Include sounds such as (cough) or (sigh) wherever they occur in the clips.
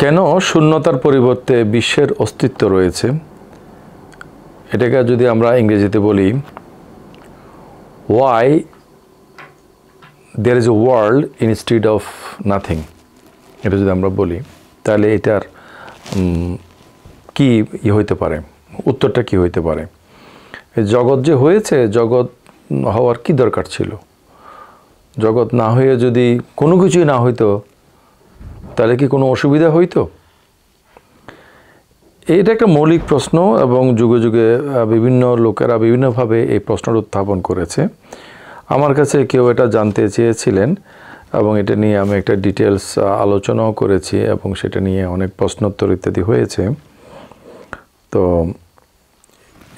কেন শূন্যতার পরিবর্তে বিশ্বের অস্তিত্ব রয়েছে এটাকে যদি আমরা ইংরেজিতে বলি why there is a world stead of nothing এটা যদি আমরা বলি তাহলে এটার কি ই হইতে পারে উত্তরটা কি হইতে পারে জগৎ যে হয়েছে জগৎ হওয়ার কি দরকার ছিল জগৎ না হয়ে যদি কোনো কিছুই না হইতো তাহলে কি কোনো অসুবিধা হইতো এটা একটা মৌলিক প্রশ্ন এবং যুগে যুগে বিভিন্ন লোকেরা বিভিন্নভাবে এই প্রশ্নটা উত্থাপন করেছে আমার কাছে কেউ এটা জানতে চেয়েছিলেন এবং এটা নিয়ে আমি একটা ডিটেলস আলোচনাও করেছি এবং সেটা নিয়ে অনেক প্রশ্নোত্তর ইত্যাদি হয়েছে তো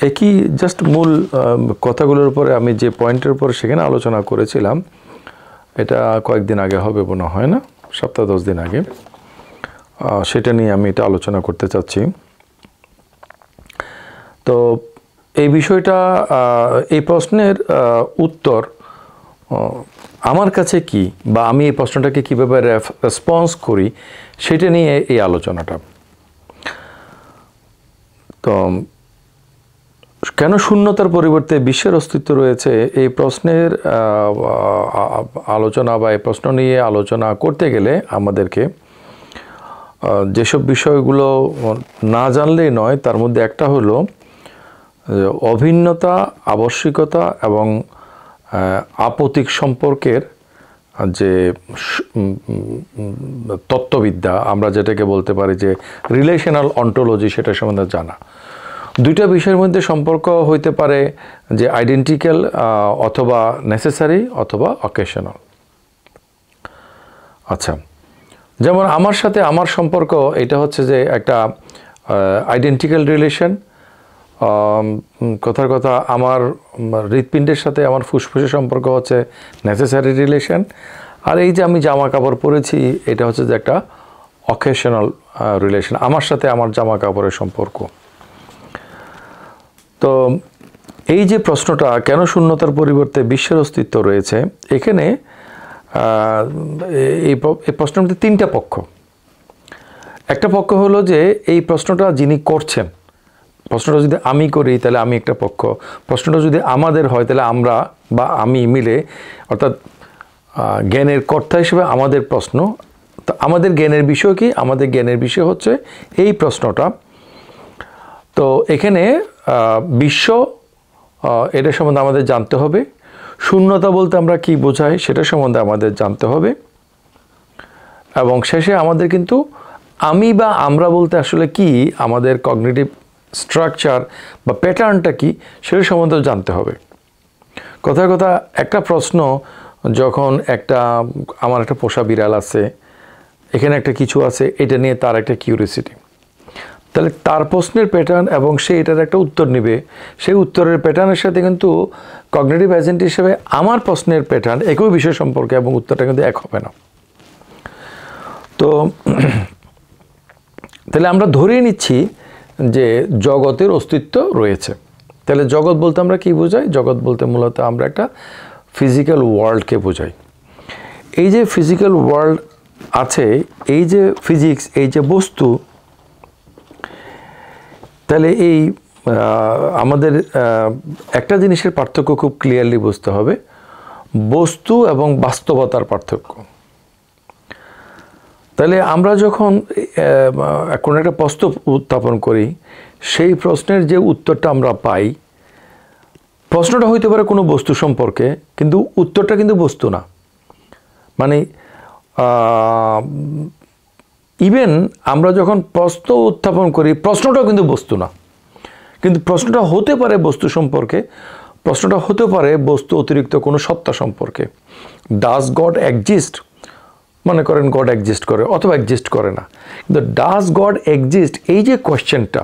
একই জাস্ট মূল কথাগুলোর উপরে আমি যে পয়েন্টের উপর সেখানে আলোচনা করেছিলাম এটা কয়েকদিন আগে হবে মনে হয় না সপ্তাহ দশ দিন আগে সেটা নিয়ে আমি এটা আলোচনা করতে চাচ্ছি তো এই বিষয়টা এই প্রশ্নের উত্তর আমার কাছে কি বা আমি এই প্রশ্নটাকে কীভাবে রেসপন্স করি সেটা নিয়ে এই আলোচনাটা তো কেন শূন্যতার পরিবর্তে বিশ্বের অস্তিত্ব রয়েছে এই প্রশ্নের আলোচনা বা এই প্রশ্ন নিয়ে আলোচনা করতে গেলে আমাদেরকে যেসব বিষয়গুলো না জানলেই নয় তার মধ্যে একটা হলো অভিন্নতা আবশ্যিকতা এবং আপতিক সম্পর্কের যে তত্ত্ববিদ্যা আমরা যেটাকে বলতে পারি যে রিলেশনাল অন্টোলজি সেটা সম্বন্ধে জানা দুইটা বিষয়ের মধ্যে সম্পর্ক হইতে পারে যে আইডেন্টিক্যাল অথবা নেসেসারি অথবা অকেশনাল আচ্ছা যেমন আমার সাথে আমার সম্পর্ক এটা হচ্ছে যে একটা আইডেন্টিক্যাল রিলেশন কথার কথা আমার হৃৎপিণ্ডের সাথে আমার ফুসফুসের সম্পর্ক হচ্ছে নেসেসারি রিলেশন আর এই যে আমি জামা কাপড় পরেছি এটা হচ্ছে যে একটা অকেশনাল রিলেশন আমার সাথে আমার জামা কাপড়ের সম্পর্ক তো এই যে প্রশ্নটা কেন শূন্যতার পরিবর্তে বিশ্বের অস্তিত্ব রয়েছে এখানে এই প্রশ্নের মধ্যে তিনটা পক্ষ একটা পক্ষ হলো যে এই প্রশ্নটা যিনি করছেন প্রশ্নটা যদি আমি করি তাহলে আমি একটা পক্ষ প্রশ্নটা যদি আমাদের হয় তাহলে আমরা বা আমি মিলে অর্থাৎ জ্ঞানের কর্তা হিসেবে আমাদের প্রশ্ন তো আমাদের জ্ঞানের বিষয় কি আমাদের জ্ঞানের বিষয় হচ্ছে এই প্রশ্নটা তো এখানে বিশ্ব এটা সম্বন্ধে আমাদের জানতে হবে শূন্যতা বলতে আমরা কি বোঝাই সেটা সম্বন্ধে আমাদের জানতে হবে এবং শেষে আমাদের কিন্তু আমি বা আমরা বলতে আসলে কি আমাদের কগনিটিভ স্ট্রাকচার বা প্যাটার্নটা কি সেটা সম্বন্ধেও জানতে হবে কথা কথা একটা প্রশ্ন যখন একটা আমার একটা পোষা বিড়াল আছে এখানে একটা কিছু আছে এটা নিয়ে তার একটা কিউরিয়াসিটি তাহলে তার প্রশ্নের প্যাটার্ন এবং সে এটার একটা উত্তর নেবে সেই উত্তরের প্যাটার্নের সাথে কিন্তু কগনেটিভ এজেন্ট হিসেবে আমার প্রশ্নের প্যাটার্ন একই বিষয় সম্পর্কে এবং উত্তরটা কিন্তু এক হবে না তো তাহলে আমরা ধরে নিচ্ছি যে জগতের অস্তিত্ব রয়েছে তাহলে জগৎ বলতে আমরা কি বোঝাই জগৎ বলতে মূলত আমরা একটা ফিজিক্যাল ওয়ার্ল্ডকে বোঝাই এই যে ফিজিক্যাল ওয়ার্ল্ড আছে এই যে ফিজিক্স এই যে বস্তু তাহলে এই আমাদের একটা জিনিসের পার্থক্য খুব ক্লিয়ারলি বুঝতে হবে বস্তু এবং বাস্তবতার পার্থক্য তাহলে আমরা যখন কোনো একটা প্রশ্ন উত্থাপন করি সেই প্রশ্নের যে উত্তরটা আমরা পাই প্রশ্নটা হইতে পারে কোনো বস্তু সম্পর্কে কিন্তু উত্তরটা কিন্তু বস্তু না মানে ইভেন আমরা যখন প্রশ্ন উত্থাপন করি প্রশ্নটাও কিন্তু বস্তু না কিন্তু প্রশ্নটা হতে পারে বস্তু সম্পর্কে প্রশ্নটা হতে পারে বস্তু অতিরিক্ত কোনো সত্তা সম্পর্কে ডাস গড একজিস্ট মনে করেন গড একজিস্ট করে অথবা একজিস্ট করে না কিন্তু ডাস গড একজিস্ট এই যে কোয়েশ্চেনটা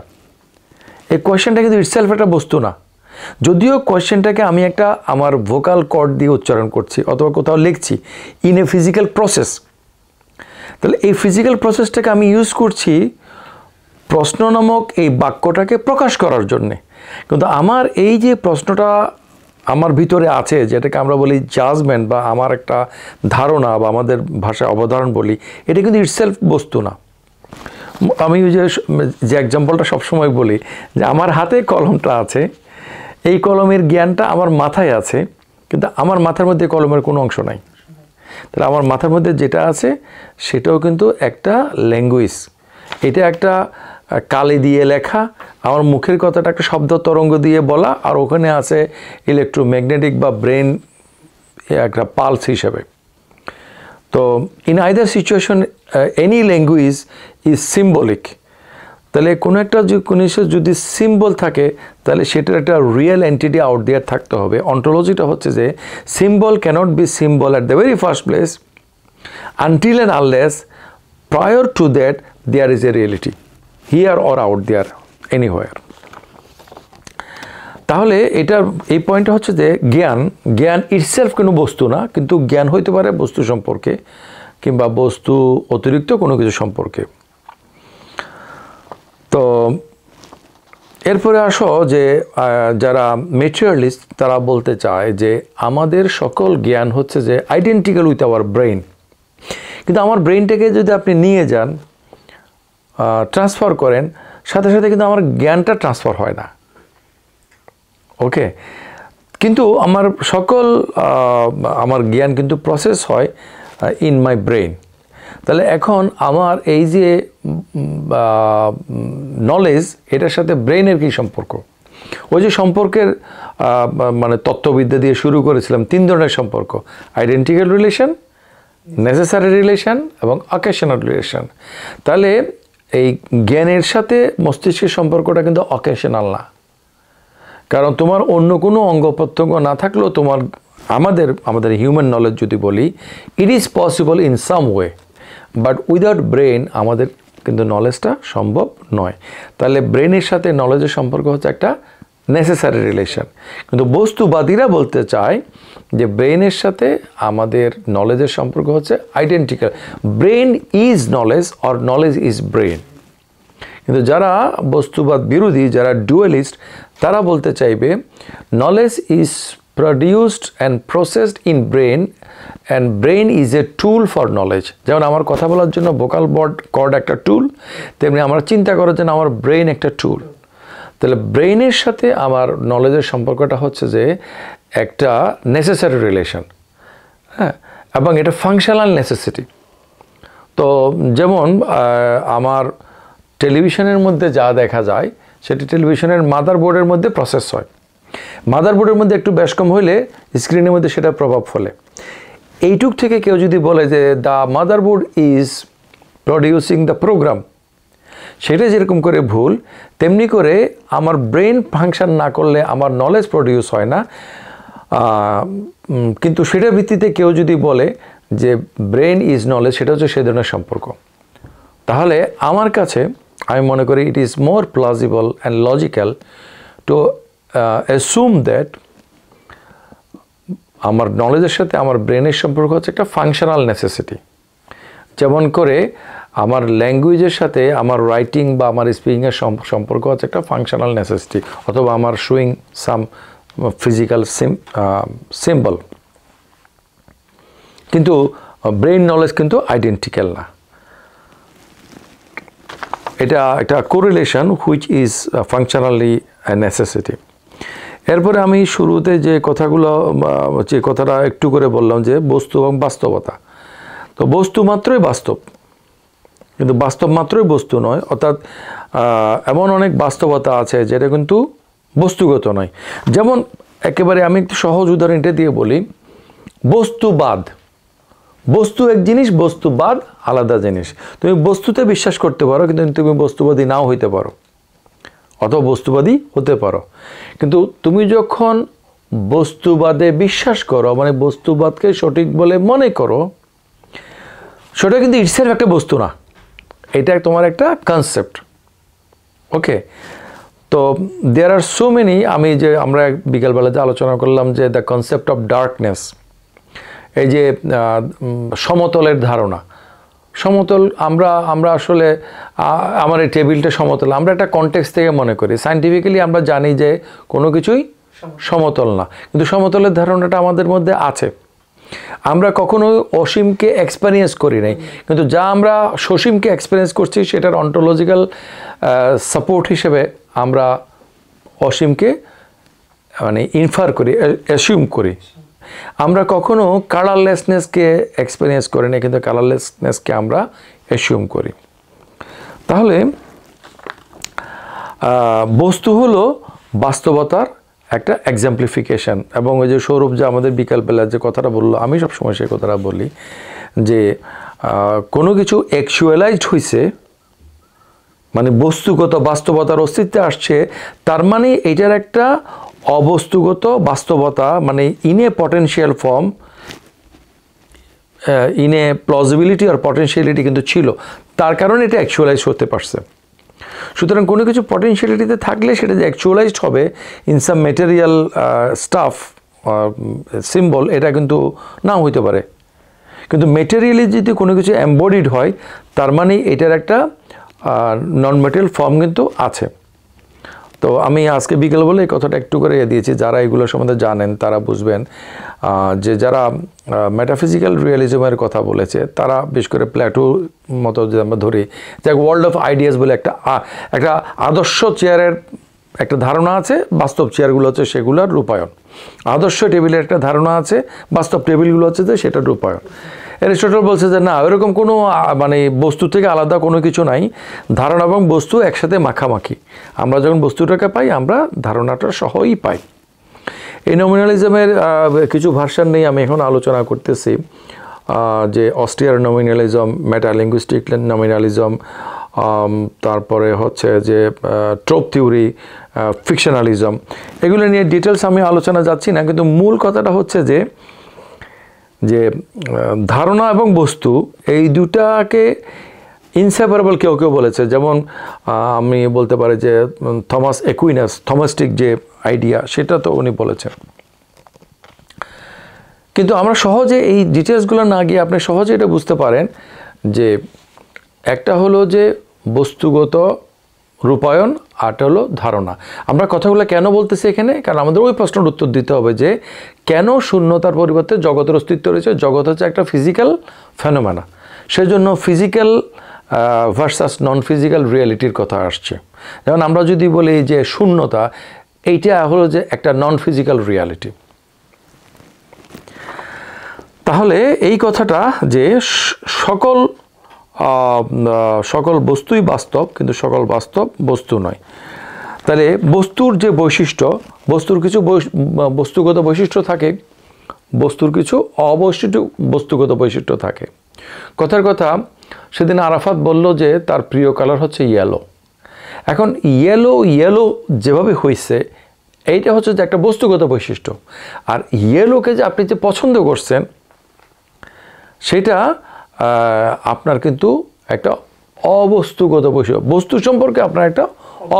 এই কোয়েশ্চেনটা কিন্তু ইটসেলফ একটা বস্তু না যদিও কোয়েশ্চেনটাকে আমি একটা আমার ভোকাল কর্ড দিয়ে উচ্চারণ করছি অথবা কোথাও লিখছি ইন এ ফিজিক্যাল প্রসেস তাহলে এই ফিজিক্যাল প্রসেসটাকে আমি ইউজ করছি প্রশ্ন নামক এই বাক্যটাকে প্রকাশ করার জন্যে কিন্তু আমার এই যে প্রশ্নটা আমার ভিতরে আছে যেটাকে আমরা বলি জাজমেন্ট বা আমার একটা ধারণা বা আমাদের ভাষায় অবধারণ বলি এটা কিন্তু ইটসেলফ বস্তু না আমি যে যে এক্সাম্পলটা সবসময় বলি যে আমার হাতে কলমটা আছে এই কলমের জ্ঞানটা আমার মাথায় আছে কিন্তু আমার মাথার মধ্যে কলমের কোনো অংশ নাই তাহলে আমার মাথার মধ্যে যেটা আছে সেটাও কিন্তু একটা ল্যাঙ্গুয়েজ এটা একটা কালি দিয়ে লেখা আমার মুখের কথাটা একটা শব্দ তরঙ্গ দিয়ে বলা আর ওখানে আছে ইলেকট্রোম্যাগনেটিক বা ব্রেন একটা পালস হিসাবে তো in either situation any language is symbolic তাহলে কোনো একটা জিনিসের যদি সিম্বল থাকে তাহলে সেটার একটা রিয়েল এন্টিটি আউট দেওয়ার থাকতে হবে অন্টোলজিটা হচ্ছে যে symbol cannot be symbol at the very first place until and unless to that there is a reality here or out there anywhere তাহলে এটার এই পয়েন্টটা হচ্ছে যে জ্ঞান জ্ঞান ইটসেলফ কোনো বস্তু না কিন্তু জ্ঞান হইতে পারে বস্তু সম্পর্কে কিংবা বস্তু অতিরিক্ত কোনো কিছু সম্পর্কে তো এরপরে আসো যে যারা মেটেরিয়ালিস্ট তারা বলতে চায় যে আমাদের সকল জ্ঞান হচ্ছে যে আইডেন্টিক্যাল উইথ আওয়ার ব্রেইন কিন্তু আমার ব্রেইনটাকে যদি আপনি নিয়ে যান ট্রান্সফার করেন সাথে সাথে কিন্তু আমার জ্ঞানটা ট্রান্সফার হয় না ওকে কিন্তু আমার সকল আমার জ্ঞান কিন্তু প্রসেস হয় ইন মাই ব্রেন তাহলে এখন আমার এই যে নলেজ এটার সাথে ব্রেনের কী সম্পর্ক ওই যে সম্পর্কের মানে তত্ত্ববিদ্যা দিয়ে শুরু করেছিলাম তিন ধরনের সম্পর্ক আইডেন্টিক্যাল রিলেশন নেসেসারি রিলেশন এবং অকেশনাল রিলেশন তাহলে এই জ্ঞানের সাথে মস্তিষ্কের সম্পর্কটা কিন্তু অকেশনাল না কারণ তোমার অন্য কোনো অঙ্গ প্রত্যঙ্গ না থাকলেও তোমার আমাদের আমাদের হিউম্যান নলেজ যদি বলি it is possible in some way but without brain আমাদের কিন্তু নলেজটা সম্ভব নয় তাহলে ব্রেনের সাথে নলেজের সম্পর্ক হচ্ছে একটা নেসেসারি রিলেশন কিন্তু বস্তুবাদীরা বলতে চায় যে ব্রেনের সাথে আমাদের নলেজের সম্পর্ক হচ্ছে identical brain is knowledge or knowledge is brain কিন্তু যারা বস্তুবাদ বিরোধী যারা ডুয়েলিস্ট তারা বলতে চাইবে knowledge is produced and processed in brain and brain is a tool for knowledge যেমন আমার কথা বলার জন্য ভোকাল বড কর্ড একটা টুল তেমনি আমার চিন্তা করার জন্য আমার ব্রেন একটা টুল তাহলে ব্রেনের সাথে আমার নলেজের সম্পর্কটা হচ্ছে যে একটা নেসেসারি রিলেশন হ্যাঁ এবং এটা ফাংশনাল নেসেসিটি তো যেমন আমার টেলিভিশনের মধ্যে যা দেখা যায় সেটি টেলিভিশনের মাদার বোর্ডের মধ্যে প্রসেস হয় মাদারবোর্ডের মধ্যে একটু ব্যাস কম হইলে স্ক্রিনের মধ্যে সেটা প্রভাব ফলে এইটুক থেকে কেউ যদি বলে যে the motherboard is producing the program সেটা যেরকম করে ভুল তেমনি করে আমার ব্রেন ফাংশন না করলে আমার নলেজ প্রডিউস হয় না কিন্তু সেটার ভিত্তিতে কেউ যদি বলে যে ব্রেন ইজ নলেজ সেটা হচ্ছে সে ধরনের সম্পর্ক তাহলে আমার কাছে আমি মনে করি it is more plausible and logical to assume uh, that আমার নলেজের সাথে আমার ব্রেনের সম্পর্ক হচ্ছে একটা ফাংশনাল নেসেসিটি যেমন করে আমার ল্যাঙ্গুয়েজের সাথে আমার রাইটিং বা আমার স্পিকিংয়ের সম্পর্ক হচ্ছে একটা ফাংশনাল নেসেসিটি অথবা আমার showing some physical sim symbol কিন্তু ব্রেইন uh, নলেজ কিন্তু আইডেন্টিক্যাল না এটা একটা correlation which is functionally necessity এরপরে আমি শুরুতে যে কথাগুলো যে কথাটা একটু করে বললাম যে বস্তু এবং বাস্তবতা তো বস্তু মাত্রই বাস্তব কিন্তু বাস্তব মাত্রই বস্তু নয় অর্থাৎ এমন অনেক বাস্তবতা আছে যেটা কিন্তু বস্তুগত নয় যেমন একেবারে আমি একটু সহজ উদাহরণ এটা দিয়ে বলি বস্তুবাদ বস্তু এক জিনিস বস্তুবাদ আলাদা জিনিস তুমি বস্তুতে বিশ্বাস করতে পারো কিন্তু তুমি বস্তুবাদী নাও হইতে পারো অথবা বস্তুবাদী হতে পারো কিন্তু তুমি যখন বস্তুবাদে বিশ্বাস করো মানে বস্তুবাদকে সঠিক বলে মনে করো সেটা কিন্তু ইটসের একটা বস্তু না এটা তোমার একটা কনসেপ্ট ওকে তো দেয়ার আর সো মেনি আমি যে আমরা বিকালবেলা যে আলোচনা করলাম যে দ্য কনসেপ্ট অফ ডার্কনেস এই যে সমতলের ধারণা সমতল আমরা আমরা আসলে আমার এই টেবিলটা সমতল আমরা একটা কনটেক্স থেকে মনে করি সাইন্টিফিক্যালি আমরা জানি যে কোনো কিছুই সমতল না কিন্তু সমতলের ধারণাটা আমাদের মধ্যে আছে আমরা কখনো অসীমকে এক্সপেরিয়েন্স করি নাই কিন্তু যা আমরা সসীমকে এক্সপিরিয়েন্স করছি সেটার অন্টোলজিক্যাল সাপোর্ট হিসেবে আমরা অসীমকে মানে ইনফার করি অ্যাসিউম করি আমরা কখনো কালারলেসনেসকে এক্সপিরিয়েন্স করি না কিন্তু কালারলেসনেসকে আমরা অ্যাসিউম করি তাহলে বস্তু হলো বাস্তবতার একটা এক্সাম্পলিফিকেশান এবং ওই যে সৌরভ যে আমাদের বিকালবেলা যে কথাটা বললো আমি সবসময় সেই কথাটা বলি যে কোনো কিছু অ্যাকচুয়ালাইজড হয়েছে মানে বস্তুগত বাস্তবতার অস্তিত্বে আসছে তার মানে এটার একটা অবস্তুগত বাস্তবতা মানে ইনে পটেন্সিয়াল ফর্ম ইনে প্লজিবিলিটি আর পটেন্সিয়ালিটি কিন্তু ছিল তার কারণে এটা অ্যাকচুয়ালাইজ হতে পারছে সুতরাং কোনো কিছু পটেন্সিয়ালিটিতে থাকলে সেটা যে অ্যাকচুয়ালাইজড হবে in some material stuff symbol এটা কিন্তু নাও হইতে পারে কিন্তু মেটেরিয়ালি যদি কোনো কিছু অ্যাম্বডিড হয় তার মানে এটার একটা নন মেটেরিয়াল ফর্ম কিন্তু আছে তো আমি আজকে বিকেল বলে এই কথাটা একটু করে ইয়ে দিয়েছি যারা এগুলো সম্বন্ধে জানেন তারা বুঝবেন যে যারা মেটাফিজিক্যাল রিয়েলিজমের কথা বলেছে তারা বিশেষ করে প্ল্যাটু মতো যদি আমরা ধরি যে ওয়ার্ল্ড অফ আইডিয়াস বলে একটা একটা আদর্শ চেয়ারের একটা ধারণা আছে বাস্তব চেয়ারগুলো হচ্ছে সেগুলোর রূপায়ণ আদর্শ টেবিলের একটা ধারণা আছে বাস্তব টেবিলগুলো হচ্ছে যে সেটা রূপায়ণ অ্যারিস্টটল বলছে যে না এরকম কোনো মানে বস্তু থেকে আলাদা কোনো কিছু নাই ধারণা এবং বস্তু একসাথে মাখামাখি আমরা যখন বস্তুটাকে পাই আমরা ধারণাটা সহই পাই এই নমিনালিজমের কিছু ভার্সান নেই আমি এখন আলোচনা করতেছি যে অস্ট্রিয়ার নমিনালিজম ম্যাটালিঙ্গুইস্টিক নমিনালিজম তারপরে হচ্ছে যে ট্রোপ থিওরি ফিকশনালিজম এগুলো নিয়ে ডিটেলস আমি আলোচনা যাচ্ছি না কিন্তু মূল কথাটা হচ্ছে যে যে ধারণা এবং বস্তু এই দুটাকে ইনসেপারেবল কেউ কেউ বলেছে যেমন আমি বলতে পারি যে থমাস একুইনাস থমাস্টিক যে আইডিয়া সেটা তো উনি বলেছেন কিন্তু আমরা সহজে এই ডিটেলসগুলো না গিয়ে আপনি সহজে এটা বুঝতে পারেন যে একটা হলো যে বস্তুগত রূপায়ণ আরটা হলো ধারণা আমরা কথাগুলো কেন বলতেছি এখানে কারণ আমাদের ওই প্রশ্নের উত্তর দিতে হবে যে কেন শূন্যতার পরিবর্তে জগতের অস্তিত্ব রয়েছে জগৎ হচ্ছে একটা ফিজিক্যাল ফেনোমেনা সেজন্য ফিজিক্যাল ভার্সাস নন ফিজিক্যাল রিয়ালিটির কথা আসছে যেমন আমরা যদি বলি যে শূন্যতা এইটা হলো যে একটা নন ফিজিক্যাল রিয়ালিটি তাহলে এই কথাটা যে সকল সকল বস্তুই বাস্তব কিন্তু সকল বাস্তব বস্তু নয় তাহলে বস্তুর যে বৈশিষ্ট্য বস্তুর কিছু বস্তুগত বৈশিষ্ট্য থাকে বস্তুর কিছু অবশিষ্ট বস্তুগত বৈশিষ্ট্য থাকে কথার কথা সেদিন আরাফাত বলল যে তার প্রিয় কালার হচ্ছে ইয়েলো এখন ইয়েলো ইয়েলো যেভাবে হয়েছে এইটা হচ্ছে যে একটা বস্তুগত বৈশিষ্ট্য আর ইয়েলোকে যে আপনি যে পছন্দ করছেন সেটা আপনার কিন্তু একটা অবস্তুগত বৈশিষ্ট্য বস্তু সম্পর্কে আপনার একটা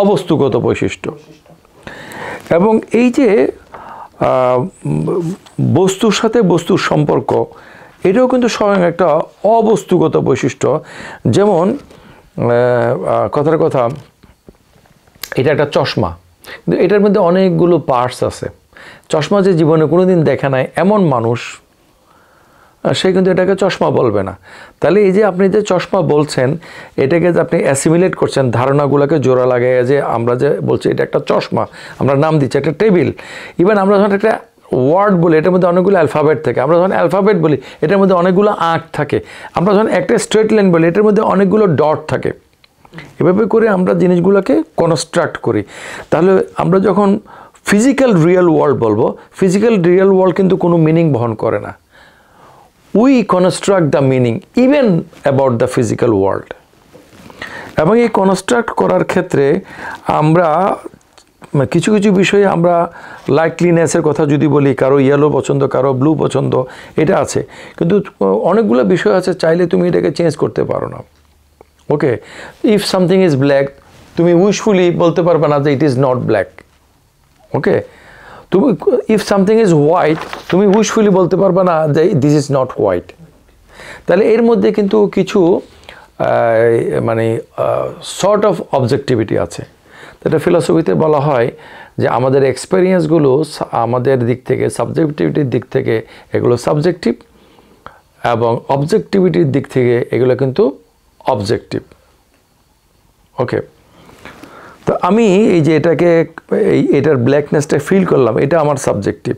অবস্তুগত বৈশিষ্ট্য এবং এই যে বস্তুর সাথে বস্তুর সম্পর্ক এটাও কিন্তু স্বয়ং একটা অবস্তুগত বৈশিষ্ট্য যেমন কথার কথা এটা একটা চশমা কিন্তু এটার মধ্যে অনেকগুলো পার্টস আছে চশমা যে জীবনে কোনো দিন দেখা নাই এমন মানুষ সে কিন্তু এটাকে চশমা বলবে না তাহলে এই যে আপনি যে চশমা বলছেন এটাকে যে আপনি অ্যাসিমিলেট করছেন ধারণাগুলোকে জোড়া লাগাই যে আমরা যে বলছি এটা একটা চশমা আমরা নাম দিচ্ছি একটা টেবিল ইভেন আমরা যখন একটা ওয়ার্ড বলি এটার মধ্যে অনেকগুলো অ্যালফাবেট থাকে আমরা যখন অ্যালফাবেট বলি এটার মধ্যে অনেকগুলো আঁক থাকে আমরা যখন একটা স্ট্রেট লাইন বলি এটার মধ্যে অনেকগুলো ডট থাকে এভাবে করে আমরা জিনিসগুলোকে কনস্ট্রাক্ট করি তাহলে আমরা যখন ফিজিক্যাল রিয়েল ওয়ার্ল্ড বলবো ফিজিক্যাল রিয়েল ওয়ার্ল্ড কিন্তু কোনো মিনিং বহন করে না we construct the meaning even about the physical world এবং এই কনস্ট্রাক্ট করার ক্ষেত্রে আমরা কিছু কিছু বিষয়ে আমরা লাইকলিনেসের কথা যদি বলি কারো ইয়েলো পছন্দ কারো ব্লু পছন্দ এটা আছে কিন্তু অনেকগুলো বিষয় আছে চাইলে তুমি এটাকে চেঞ্জ করতে পারো না okay if something is black তুমি উইশফুলি বলতে পারবে না যে it is not black okay তুমি ইফ সামথিং ইজ হোয়াইট তুমি উইশফুলি বলতে পারবে না যে দিস ইজ নট হোয়াইট তাহলে এর মধ্যে কিন্তু কিছু মানে শর্ট অফ অবজেক্টিভিটি আছে এটা ফিলসফিতে বলা হয় যে আমাদের এক্সপেরিয়েন্সগুলো আমাদের দিক থেকে সাবজেক্টিভিটির দিক থেকে এগুলো সাবজেক্টিভ এবং অবজেক্টিভিটির দিক থেকে এগুলো কিন্তু অবজেক্টিভ ওকে তো আমি এই যে এটাকে এই এটার ব্ল্যাকনেসটা ফিল করলাম এটা আমার সাবজেক্টিভ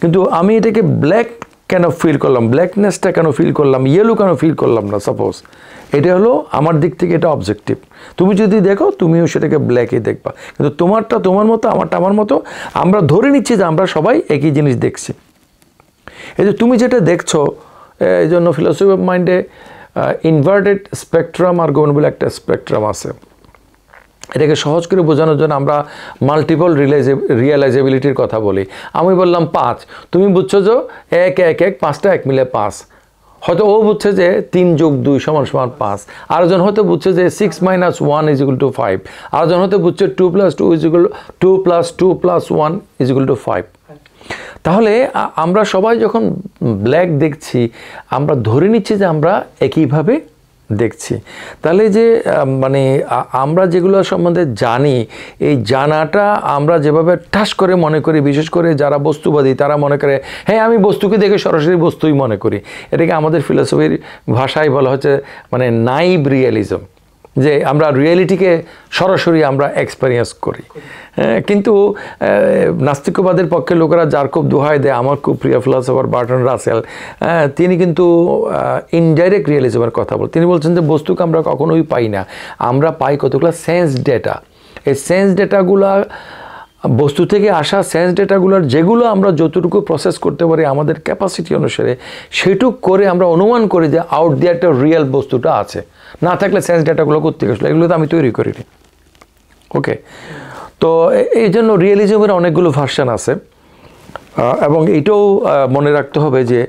কিন্তু আমি এটাকে ব্ল্যাক কেন ফিল করলাম ব্ল্যাকনেসটা কেন ফিল করলাম ইয়েলো কেন ফিল করলাম না সাপোজ এটা হলো আমার দিক থেকে এটা অবজেক্টিভ তুমি যদি দেখো তুমিও সেটাকে ব্ল্যাকে দেখবা কিন্তু তোমারটা তোমার মতো আমারটা আমার মতো আমরা ধরে নিচ্ছি যে আমরা সবাই একই জিনিস দেখছি এই যে তুমি যেটা দেখছো এই জন্য ফিলোসফি অফ মাইন্ডে ইনভার্টেড স্পেকট্রাম আর গোন বলে একটা স্পেকট্রাম আছে এটাকে সহজ করে বোঝানোর জন্য আমরা মাল্টিপল রিলাইজে রিয়েলাইজেবিলিটির কথা বলি আমি বললাম পাঁচ তুমি বুঝছো যে এক এক এক পাঁচটা এক মিলে পাঁচ হয়তো ও বুঝছে যে তিন যোগ দুই সমান সমান পাঁচ আরেকজন হয়তো বুঝছে যে six minus one is two five আরেকজন হয়তো বুঝছে two plus two is two plus two plus one is two five তাহলে আমরা সবাই যখন ব্ল্যাক দেখছি আমরা ধরে নিচ্ছি যে আমরা একইভাবে দেখছি তাহলে যে মানে আমরা যেগুলো সম্বন্ধে জানি এই জানাটা আমরা যেভাবে ঠাস করে মনে করি বিশেষ করে যারা বস্তুবাদী তারা মনে করে হ্যাঁ আমি বস্তুকে দেখে সরাসরি বস্তুই মনে করি এটাকে আমাদের ফিলোসফির ভাষায় বলা হচ্ছে মানে নাইব রিয়েলিজম যে আমরা রিয়েলিটিকে সরাসরি আমরা এক্সপেরিয়েন্স করি কিন্তু নাস্তিকবাদের পক্ষে লোকেরা যার খুব দোহাই দেয় আমার খুব প্রিয় ফিলসফার বার্টন রাসেল তিনি কিন্তু ইনডাইরেক্ট রিয়েলিজমের কথা বল তিনি বলছেন যে বস্তুকে আমরা কখনোই পাই না আমরা পাই কতগুলো সেন্স ডেটা এই সেন্স ডেটাগুলা বস্তু থেকে আসা সেন্স ডেটাগুলোর যেগুলো আমরা যতটুকু প্রসেস করতে পারি আমাদের ক্যাপাসিটি অনুসারে সেটুক করে আমরা অনুমান করি যে আউট দিয়ে একটা রিয়েল বস্তুটা আছে না থাকলে সেন্স ডেটাগুলো করতে গেছিলো এগুলো তো আমি তৈরি করিনি ওকে তো এই জন্য রিয়েলিজমের অনেকগুলো ভার্সান আছে এবং এটাও মনে রাখতে হবে যে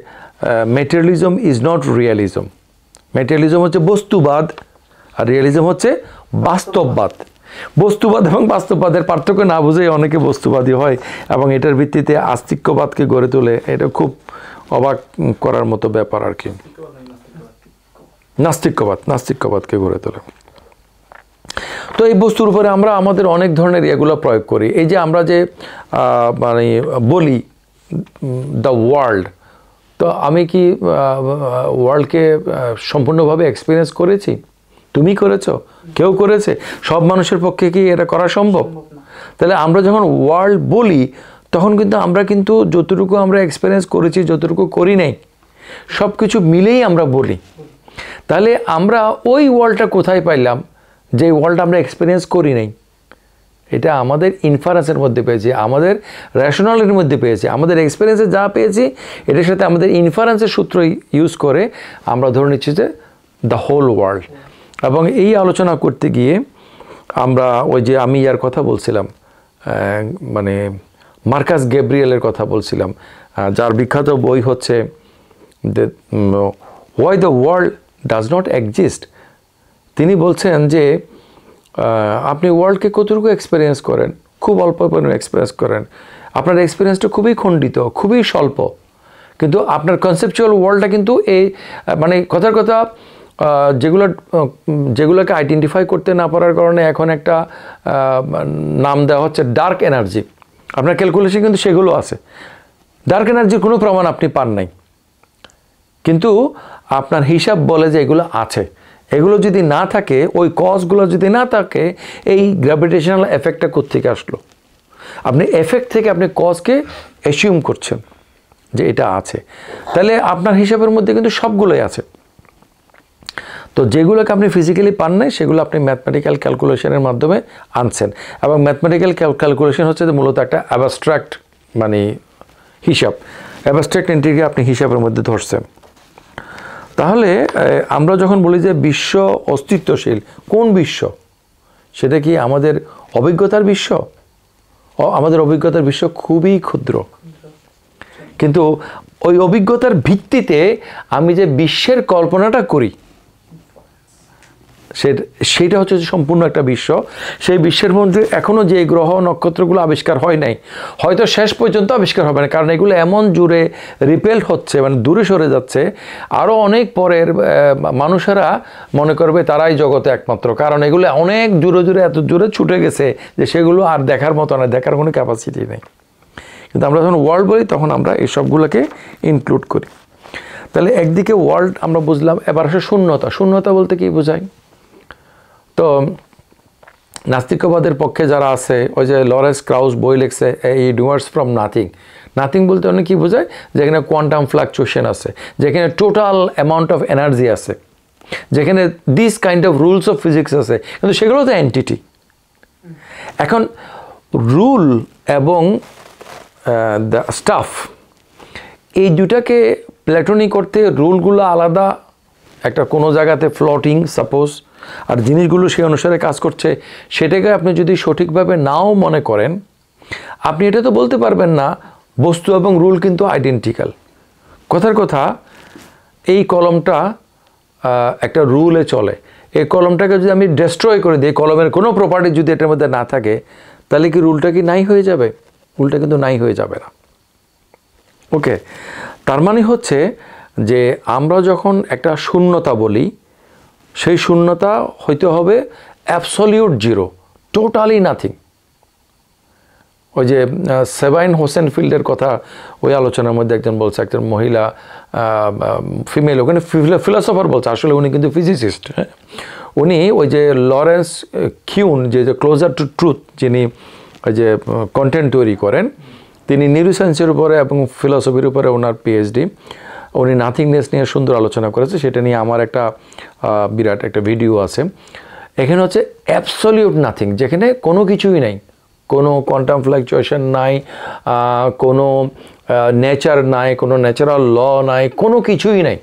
materialism is not realism materialism হচ্ছে বস্তুবাদ আর রিয়ালিজম হচ্ছে বাস্তববাদ বস্তুবাদ এবং বাস্তববাদের পার্থক্য না বুঝেই অনেকে বস্তুবাদী হয় এবং এটার ভিত্তিতে আস্তিক্যবাদকে গড়ে তোলে এটা খুব অবাক করার মতো ব্যাপার আর কি নাস্তিকবাদ নাস্তিকবাদকে গড়ে তোলে তো এই বস্তুর উপরে আমরা আমাদের অনেক ধরনের ইয়েগুলো প্রয়োগ করি এই যে আমরা যে মানে বলি দ্য ওয়ার্ল্ড তো আমি কি ওয়ার্ল্ডকে সম্পূর্ণভাবে এক্সপিরিয়েন্স করেছি তুমি করেছ কেউ করেছে সব মানুষের পক্ষে কি এটা করা সম্ভব তাহলে আমরা যখন ওয়ার্ল্ড বলি তখন কিন্তু আমরা কিন্তু যতটুকু আমরা এক্সপিরিয়েন্স করেছি যতটুকু করি নাই সব কিছু মিলেই আমরা বলি তাহলে আমরা ওই ওয়ার্ল্ডটা কোথায় পাইলাম যে ওয়ার্ল্ড আমরা এক্সপিরিয়েন্স করি নাই এটা আমাদের ইনফারেন্সের মধ্যে পেয়েছি আমাদের র্যাশনালের মধ্যে পেয়েছি আমাদের এক্সপিরিয়েন্সে যা পেয়েছি এটার সাথে আমাদের ইনফারেন্সের সূত্র ইউজ করে আমরা ধরে নিচ্ছি যে দ্য হোল ওয়ার্ল্ড এবং এই আলোচনা করতে গিয়ে আমরা ওই যে আমি ইয়ার কথা বলছিলাম মানে মার্কাস গেব্রিয়েলের কথা বলছিলাম যার বিখ্যাত বই হচ্ছে why the world does not exist তিনি বলছেন যে আপনি ওয়ার্ল্ডকে কতটুকু এক্সপিরিয়েন্স করেন খুব অল্প পরিমাণে এক্সপিরিয়েন্স করেন আপনার এক্সপিরিয়েন্সটা খুবই খণ্ডিত খুবই স্বল্প কিন্তু আপনার কনসেপচুয়াল ওয়ার্ল্ডটা কিন্তু এই মানে কথার কথা যেগুলো যেগুলোকে আইডেন্টিফাই করতে না পারার কারণে এখন একটা নাম দেওয়া হচ্ছে ডার্ক এনার্জি আপনার ক্যালকুলেশন কিন্তু সেগুলো আছে ডার্ক এনার্জির কোনো প্রমাণ আপনি পান নাই কিন্তু আপনার হিসাব বলে যে এগুলো আছে এগুলো যদি না থাকে ওই কজগুলো যদি না থাকে এই গ্র্যাভিটেশনাল এফেক্টটা কোথেকে আসলো আপনি এফেক্ট থেকে আপনি কজকে অ্যাসিউম করছেন যে এটা আছে তাহলে আপনার হিসাবের মধ্যে কিন্তু সবগুলোই আছে তো যেগুলোকে আপনি ফিজিক্যালি পান নাই সেগুলো আপনি ম্যাথমেটিক্যাল ক্যালকুলেশনের মাধ্যমে আনছেন এবং ম্যাথমেটিক্যাল ক্যালকুলেশন হচ্ছে যে মূলত একটা অ্যাবস্ট্রাক্ট মানে হিসাব অ্যাবস্ট্রাক্ট ইন্টিগ্রি আপনি হিসাবের মধ্যে ধরছেন তাহলে আমরা যখন বলি যে বিশ্ব অস্তিত্বশীল কোন বিশ্ব সেটা কি আমাদের অভিজ্ঞতার বিশ্ব আমাদের অভিজ্ঞতার বিশ্ব খুবই ক্ষুদ্র কিন্তু ওই অভিজ্ঞতার ভিত্তিতে আমি যে বিশ্বের কল্পনাটা করি সেটা হচ্ছে সম্পূর্ণ একটা বিশ্ব সেই বিশ্বের মধ্যে এখনও যে গ্রহ নক্ষত্রগুলো আবিষ্কার হয় নাই হয়তো শেষ পর্যন্ত আবিষ্কার হবে না কারণ এগুলো এমন জুড়ে রিপেল হচ্ছে মানে দূরে সরে যাচ্ছে আরও অনেক পরের মানুষেরা মনে করবে তারাই জগতে একমাত্র কারণ এগুলো অনেক জুড়ে জুড়ে এত জুড়ে ছুটে গেছে যে সেগুলো আর দেখার মতো না দেখার কোনো ক্যাপাসিটি নেই কিন্তু আমরা যখন ওয়ার্ল্ড বলি তখন আমরা এসবগুলোকে ইনক্লুড করি তাহলে একদিকে ওয়ার্ল্ড আমরা বুঝলাম এবার আসে শূন্যতা শূন্যতা বলতে কি বোঝায় তো নাস্তিকবাদের পক্ষে যারা আছে ওই যে লরেন্স ক্রাউস বই লেখছে এই ডুয়ার্স ফ্রম নাথিং নাথিং বলতে অনেক কী বোঝায় যেখানে কোয়ান্টাম ফ্লাকচুয়েশন আছে যেখানে টোটাল অ্যামাউন্ট অফ এনার্জি আছে যেখানে this kind of rules of physics আছে কিন্তু সেগুলো তো অ্যান্টিটি এখন রুল এবং দ্য স্টাফ এই দুটাকে প্ল্যাটনি করতে রুলগুলো আলাদা একটা কোনো জায়গাতে ফ্লোটিং সাপোজ আর জিনিসগুলো সেই অনুসারে কাজ করছে সেটাকে আপনি যদি সঠিকভাবে নাও মনে করেন আপনি এটা তো বলতে পারবেন না বস্তু এবং রুল কিন্তু আইডেন্টিক্যাল কথার কথা এই কলমটা একটা রুলে চলে এই কলমটাকে যদি আমি ডেস্ট্রয় করে দিই কলমের কোনো প্রপার্টি যদি এটার মধ্যে না থাকে তাহলে কি রুলটা কি নাই হয়ে যাবে রুলটা কিন্তু নাই হয়ে যাবে না ওকে তার মানে হচ্ছে যে আমরা যখন একটা শূন্যতা বলি সেই শূন্যতা হইতে হবে অ্যাবসলিউট জিরো টোটালি নাথিং ওই যে সেবাইন হোসেন ফিল্ডের কথা ওই আলোচনার মধ্যে একজন বলছে একজন মহিলা ফিমেল ওখানে ফিলোসফার বলছে আসলে উনি কিন্তু ফিজিসিস্ট হ্যাঁ উনি ওই যে লরেন্স কিউন যে যে ক্লোজার টু ট্রুথ যিনি ওই যে কন্টেন্ট তৈরি করেন তিনি নিউরোসায়েন্সের উপরে এবং ফিলসফির উপরে ওনার পিএইচডি উনি নাথিংনেস নিয়ে সুন্দর আলোচনা করেছে সেটা নিয়ে আমার একটা বিরাট একটা ভিডিও আছে এখানে হচ্ছে অ্যাবসলিউট নাথিং যেখানে কোনো কিছুই নাই কোনো কোয়ান্টাম ফ্ল্যাকচুয়েশন নাই কোনো নেচার নাই কোনো ন্যাচারাল ল নাই কোনো কিছুই নাই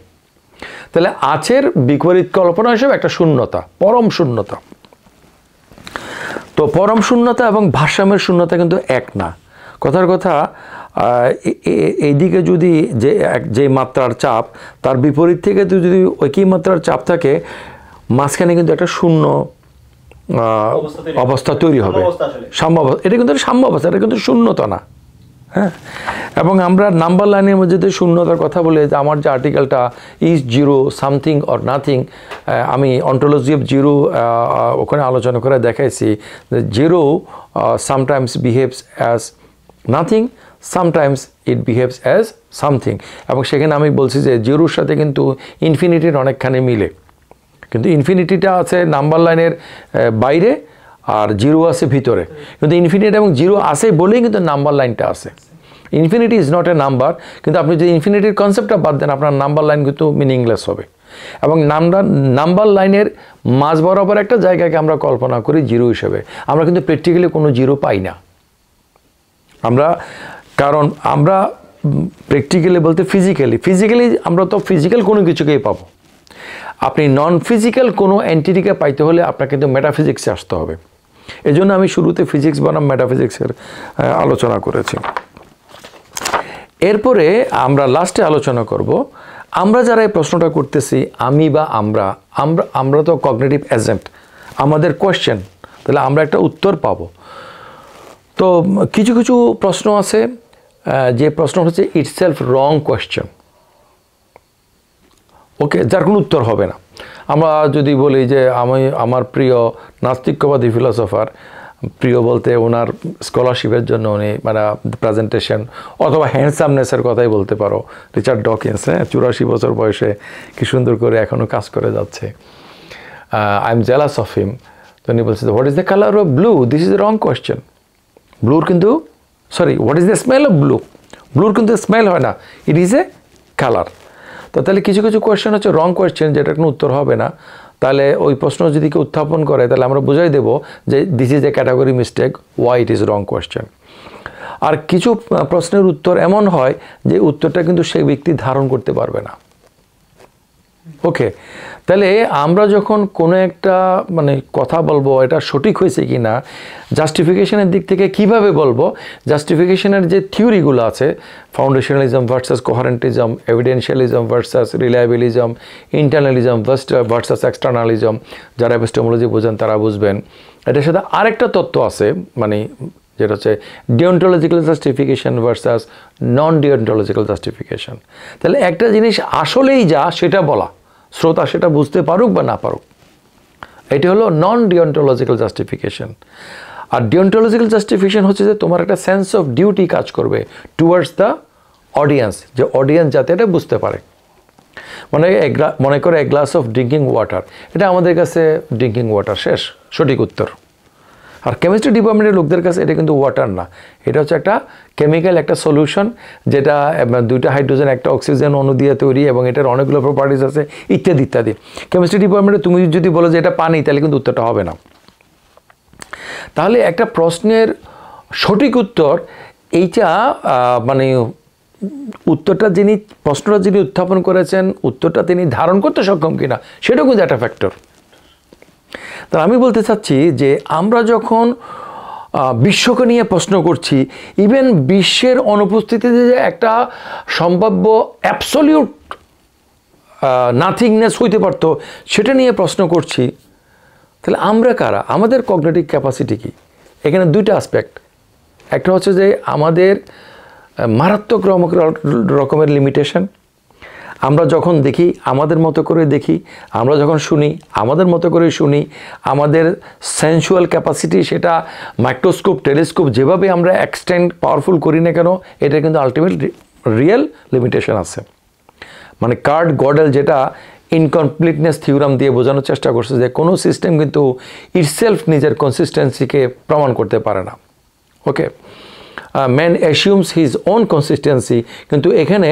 তাহলে আছের বিপরীত কল্পনা হিসেবে একটা শূন্যতা পরম শূন্যতা তো পরম শূন্যতা এবং ভারসাম্যের শূন্যতা কিন্তু এক না কথার কথা এইদিকে যদি যে এক যে মাত্রার চাপ তার বিপরীত থেকে যদি একই মাত্রার চাপ থাকে মাঝখানে কিন্তু একটা শূন্য অবস্থা তৈরি হবে সাম্য এটা কিন্তু সাম্য অবস্থা এটা কিন্তু শূন্যতা না হ্যাঁ এবং আমরা নাম্বার লাইনের মধ্যে যদি শূন্যতার কথা বলে যে আমার যে আর্টিকেলটা is zero something or nothing আমি অন্টোলজি অফ জিরো ওখানে আলোচনা করে দেখাইছি zero sometimes behaves as nothing sometimes it behaves as something এবং সেখানে আমি বলছি যে জিরোর সাথে কিন্তু ইনফিনিটির অনেকখানি মিলে কিন্তু ইনফিনিটিটা আছে নাম্বার লাইনের বাইরে আর জিরো আছে ভিতরে কিন্তু ইনফিনিট এবং জিরো আছে বলেই কিন্তু নাম্বার লাইনটা আছে infinity is not a number কিন্তু আপনি যদি ইনফিনিটির কনসেপ্টটা বাদ দেন আপনার নাম্বার লাইন কিন্তু মিনিংলেস হবে এবং নাম্বার নাম্বার লাইনের মাঝ বরাবর একটা জায়গাকে আমরা কল্পনা করি জিরো হিসেবে আমরা কিন্তু প্র্যাকটিক্যালি কোনো জিরো পাই না আমরা কারণ আমরা প্র্যাকটিক্যালি বলতে ফিজিক্যালি ফিজিক্যালি আমরা তো ফিজিক্যাল কোনো কিছুকেই পাবো আপনি নন ফিজিক্যাল কোনো অ্যান্টিটিকে পাইতে হলে আপনাকে কিন্তু মেটাফিজিক্সে আসতে হবে এজন্য আমি শুরুতে ফিজিক্স বনাম মেটাফিজিক্সের আলোচনা করেছি এরপরে আমরা লাস্টে আলোচনা করব আমরা যারা এই প্রশ্নটা করতেছি আমি বা আমরা আমরা আমরা তো কগনেটিভ এজেন্ট আমাদের কোয়েশ্চেন তাহলে আমরা একটা উত্তর পাবো তো কিছু কিছু প্রশ্ন আছে যে প্রশ্ন হচ্ছে ইটসেলফ রং কোয়েশ্চেন ওকে যার কোনো উত্তর হবে না আমরা যদি বলি যে আমি আমার প্রিয় নাস্তিকবাদী ফিলোসফার প্রিয় বলতে ওনার স্কলারশিপের জন্য উনি মানে প্রেজেন্টেশন অথবা হ্যান্ডসামনেসের কথাই বলতে পারো রিচার্ড ডকিন্স হ্যাঁ চুরাশি বছর বয়সে কি সুন্দর করে এখনও কাজ করে যাচ্ছে I am jealous of him তো উনি বলছে what is the colour of blue this is wrong question ব্লুর কিন্তু sorry what is the smell of blue ব্লুর কিন্তু স্মেল হয় না ইট ইজ এ কালার তো তাহলে কিছু কিছু কোয়েশ্চেন হচ্ছে রং কোয়েশ্চেন যেটা কোনো উত্তর হবে না তাহলে ওই প্রশ্ন যদি কেউ উত্থাপন করে তাহলে আমরা বুঝাই দেবো যে this is a category mistake why it is wrong question আর কিছু প্রশ্নের উত্তর এমন হয় যে উত্তরটা কিন্তু সেই ব্যক্তি ধারণ করতে পারবে না ওকে তাহলে আমরা যখন কোনো একটা মানে কথা বলবো এটা সঠিক হয়েছে কি না জাস্টিফিকেশনের দিক থেকে কিভাবে বলবো জাস্টিফিকেশনের যে থিওরিগুলো আছে foundationalism versus coherentism evidentialism versus reliabilism internalism versus externalism যারা এপিস্টোমোলজি বোঝেন তারা বুঝবেন এটার সাথে আরেকটা তত্ত্ব আছে মানে যেটা হচ্ছে deontological justification versus non deontological justification তাহলে একটা জিনিস আসলেই যা সেটা বলা শ্রোতা সেটা বুঝতে পারুক বা না পারুক এটি হলো নন ডিওন্টোলজিক্যাল জাস্টিফিকেশান আর ডিওনটোলজিক্যাল জাস্টিফিকেশান হচ্ছে যে তোমার একটা সেন্স অফ ডিউটি কাজ করবে টুয়ার্ডস দ্য অডিয়েন্স যে অডিয়েন্স যাতে এটা বুঝতে পারে মানে এক মনে করে এক গ্লাস অফ ড্রিঙ্কিং ওয়াটার এটা আমাদের কাছে ড্রিঙ্কিং ওয়াটার শেষ সঠিক উত্তর আর কেমিস্ট্রি ডিপার্টমেন্টের লোকদের কাছে এটা কিন্তু ওয়াটার না এটা হচ্ছে একটা কেমিক্যাল একটা সলিউশন যেটা দুইটা হাইড্রোজেন একটা অক্সিজেন অনু দিয়ে তৈরি এবং এটার অনেকগুলো প্রপার্টিস আছে ইত্যাদি ইত্যাদি কেমিস্ট্রি ডিপার্টমেন্টে তুমি যদি বলো যে এটা পানি তাহলে কিন্তু উত্তরটা হবে না তাহলে একটা প্রশ্নের সঠিক উত্তর এইটা মানে উত্তরটা যিনি প্রশ্নটা যিনি উত্থাপন করেছেন উত্তরটা তিনি ধারণ করতে সক্ষম কিনা সেটাও কিন্তু একটা ফ্যাক্টর তা আমি বলতে চাচ্ছি যে আমরা যখন বিশ্বকে নিয়ে প্রশ্ন করছি ইভেন বিশ্বের অনুপস্থিতিতে যে একটা সম্ভাব্য অ্যাপসলিউট নাথিংনেস হইতে পারত সেটা নিয়ে প্রশ্ন করছি তাহলে আমরা কারা আমাদের কগনেটিক ক্যাপাসিটি কী এখানে দুইটা অ্যাসপেক্ট একটা হচ্ছে যে আমাদের মারাত্মক রকমের লিমিটেশন আমরা যখন দেখি আমাদের মতো করে দেখি আমরা যখন শুনি আমাদের মতো করে শুনি আমাদের সেন্সুয়াল ক্যাপাসিটি সেটা মাইক্রোস্কোপ টেলিস্কোপ যেভাবে আমরা এক্সটেন্ড পাওয়ারফুল করি না কেন এটা কিন্তু আলটিমেট রিয়েল লিমিটেশন আছে মানে কার্ড গডেল যেটা ইনকমপ্লিটনেস থিওরাম দিয়ে বোঝানোর চেষ্টা করছে যে কোনো সিস্টেম কিন্তু ইটসেলফ নিজের কনসিস্টেন্সিকে প্রমাণ করতে পারে না okay man assumes his own consistency কিন্তু এখানে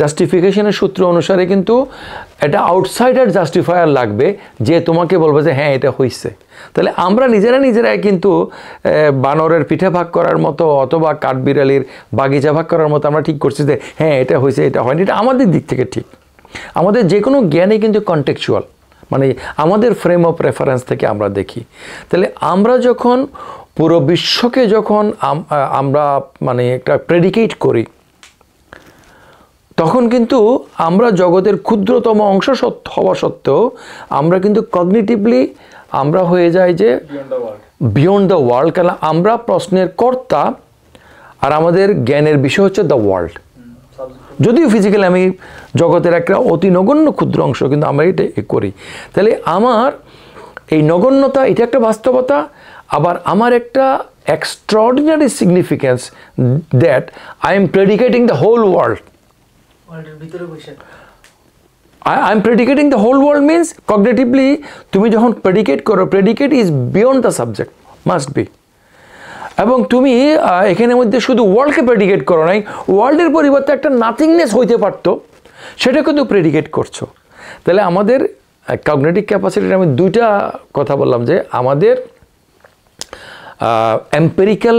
জাস্টিফিকেশনের সূত্র অনুসারে কিন্তু এটা আউটসাইডার জাস্টিফায়ার লাগবে যে তোমাকে বলবে যে হ্যাঁ এটা হইছে তাহলে আমরা নিজেরা নিজেরাই কিন্তু বানরের পিঠে ভাগ করার মতো অথবা কাঠবিড়ালির বাগিচা ভাগ করার মতো আমরা ঠিক করছি যে হ্যাঁ এটা হয়েছে এটা হয়নি এটা আমাদের দিক থেকে ঠিক আমাদের যে কোনো জ্ঞানে কিন্তু কন্টেকচুয়াল মানে আমাদের ফ্রেম অফ রেফারেন্স থেকে আমরা দেখি তাহলে আমরা যখন পুরো বিশ্বকে যখন আমরা মানে একটা প্রেডিকেট করি তখন কিন্তু আমরা জগতের ক্ষুদ্রতম অংশ সত্য হওয়া সত্ত্বেও আমরা কিন্তু কগনিটিভলি আমরা হয়ে যাই যে বিয়ন্ড দ্য ওয়ার্ল্ড কেন আমরা প্রশ্নের কর্তা আর আমাদের জ্ঞানের বিষয় হচ্ছে দ্য ওয়ার্ল্ড যদিও ফিজিক্যালি আমি জগতের একটা অতি নগণ্য ক্ষুদ্র অংশ কিন্তু আমরা এটা করি তাহলে আমার এই নগণ্যতা এটা একটা বাস্তবতা আবার আমার একটা extraordinary significance that I am predicting the whole world I am predicting the whole world means cognitively তুমি যখন প্রেডিকেট করো predicate is beyond the subject must be এবং তুমি এখানের মধ্যে শুধু ওয়ার্ল্ডকে প্রেডিকেট করো নাই ওয়ার্ল্ডের পরিবর্তে একটা নাথিংনেস হইতে পারতো সেটা কিন্তু প্রেডিকেট করছো তাহলে আমাদের কগনেটিক ক্যাপাসিটির আমি দুইটা কথা বললাম যে আমাদের empirical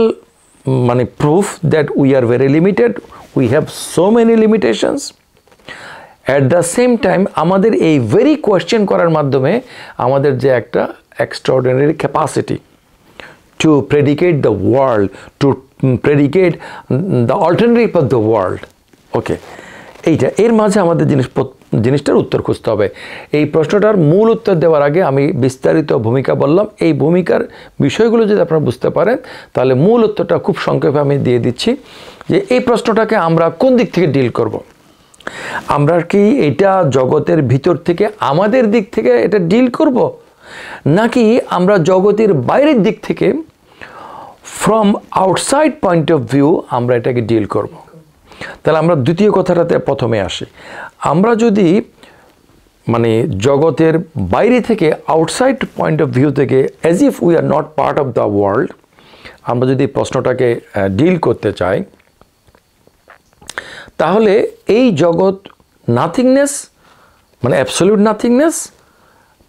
মানে proof that we are very limited we have so many limitations at the same time আমাদের এই ভেরি কোয়েশ্চেন করার মাধ্যমে আমাদের যে একটা extraordinary capacity to predicate the world to predicate the alternative of the world okay এইটা এর মাঝে আমাদের জিনিস জিনিসটার উত্তর খুঁজতে হবে এই প্রশ্নটার মূল উত্তর দেওয়ার আগে আমি বিস্তারিত ভূমিকা বললাম এই ভূমিকার বিষয়গুলো যদি আপনারা বুঝতে পারেন তাহলে মূল উত্তরটা খুব সংক্ষেপে আমি দিয়ে দিচ্ছি যে এই প্রশ্নটাকে আমরা কোন দিক থেকে ডিল করব। আমরা কি এটা জগতের ভিতর থেকে আমাদের দিক থেকে এটা ডিল করব। নাকি আমরা জগতের বাইরের দিক থেকে from outside point of view আমরা এটাকে ডিল করবো তাহলে আমরা দ্বিতীয় কথাটাতে প্রথমে আসি আমরা যদি মানে জগতের বাইরে থেকে আউটসাইড পয়েন্ট অফ ভিউ থেকে as if we are not part of the world আমরা যদি প্রশ্নটাকে ডিল করতে চাই তাহলে এই জগৎ নাথিংনেস মানে অ্যাবসলিউট নাথিংনেস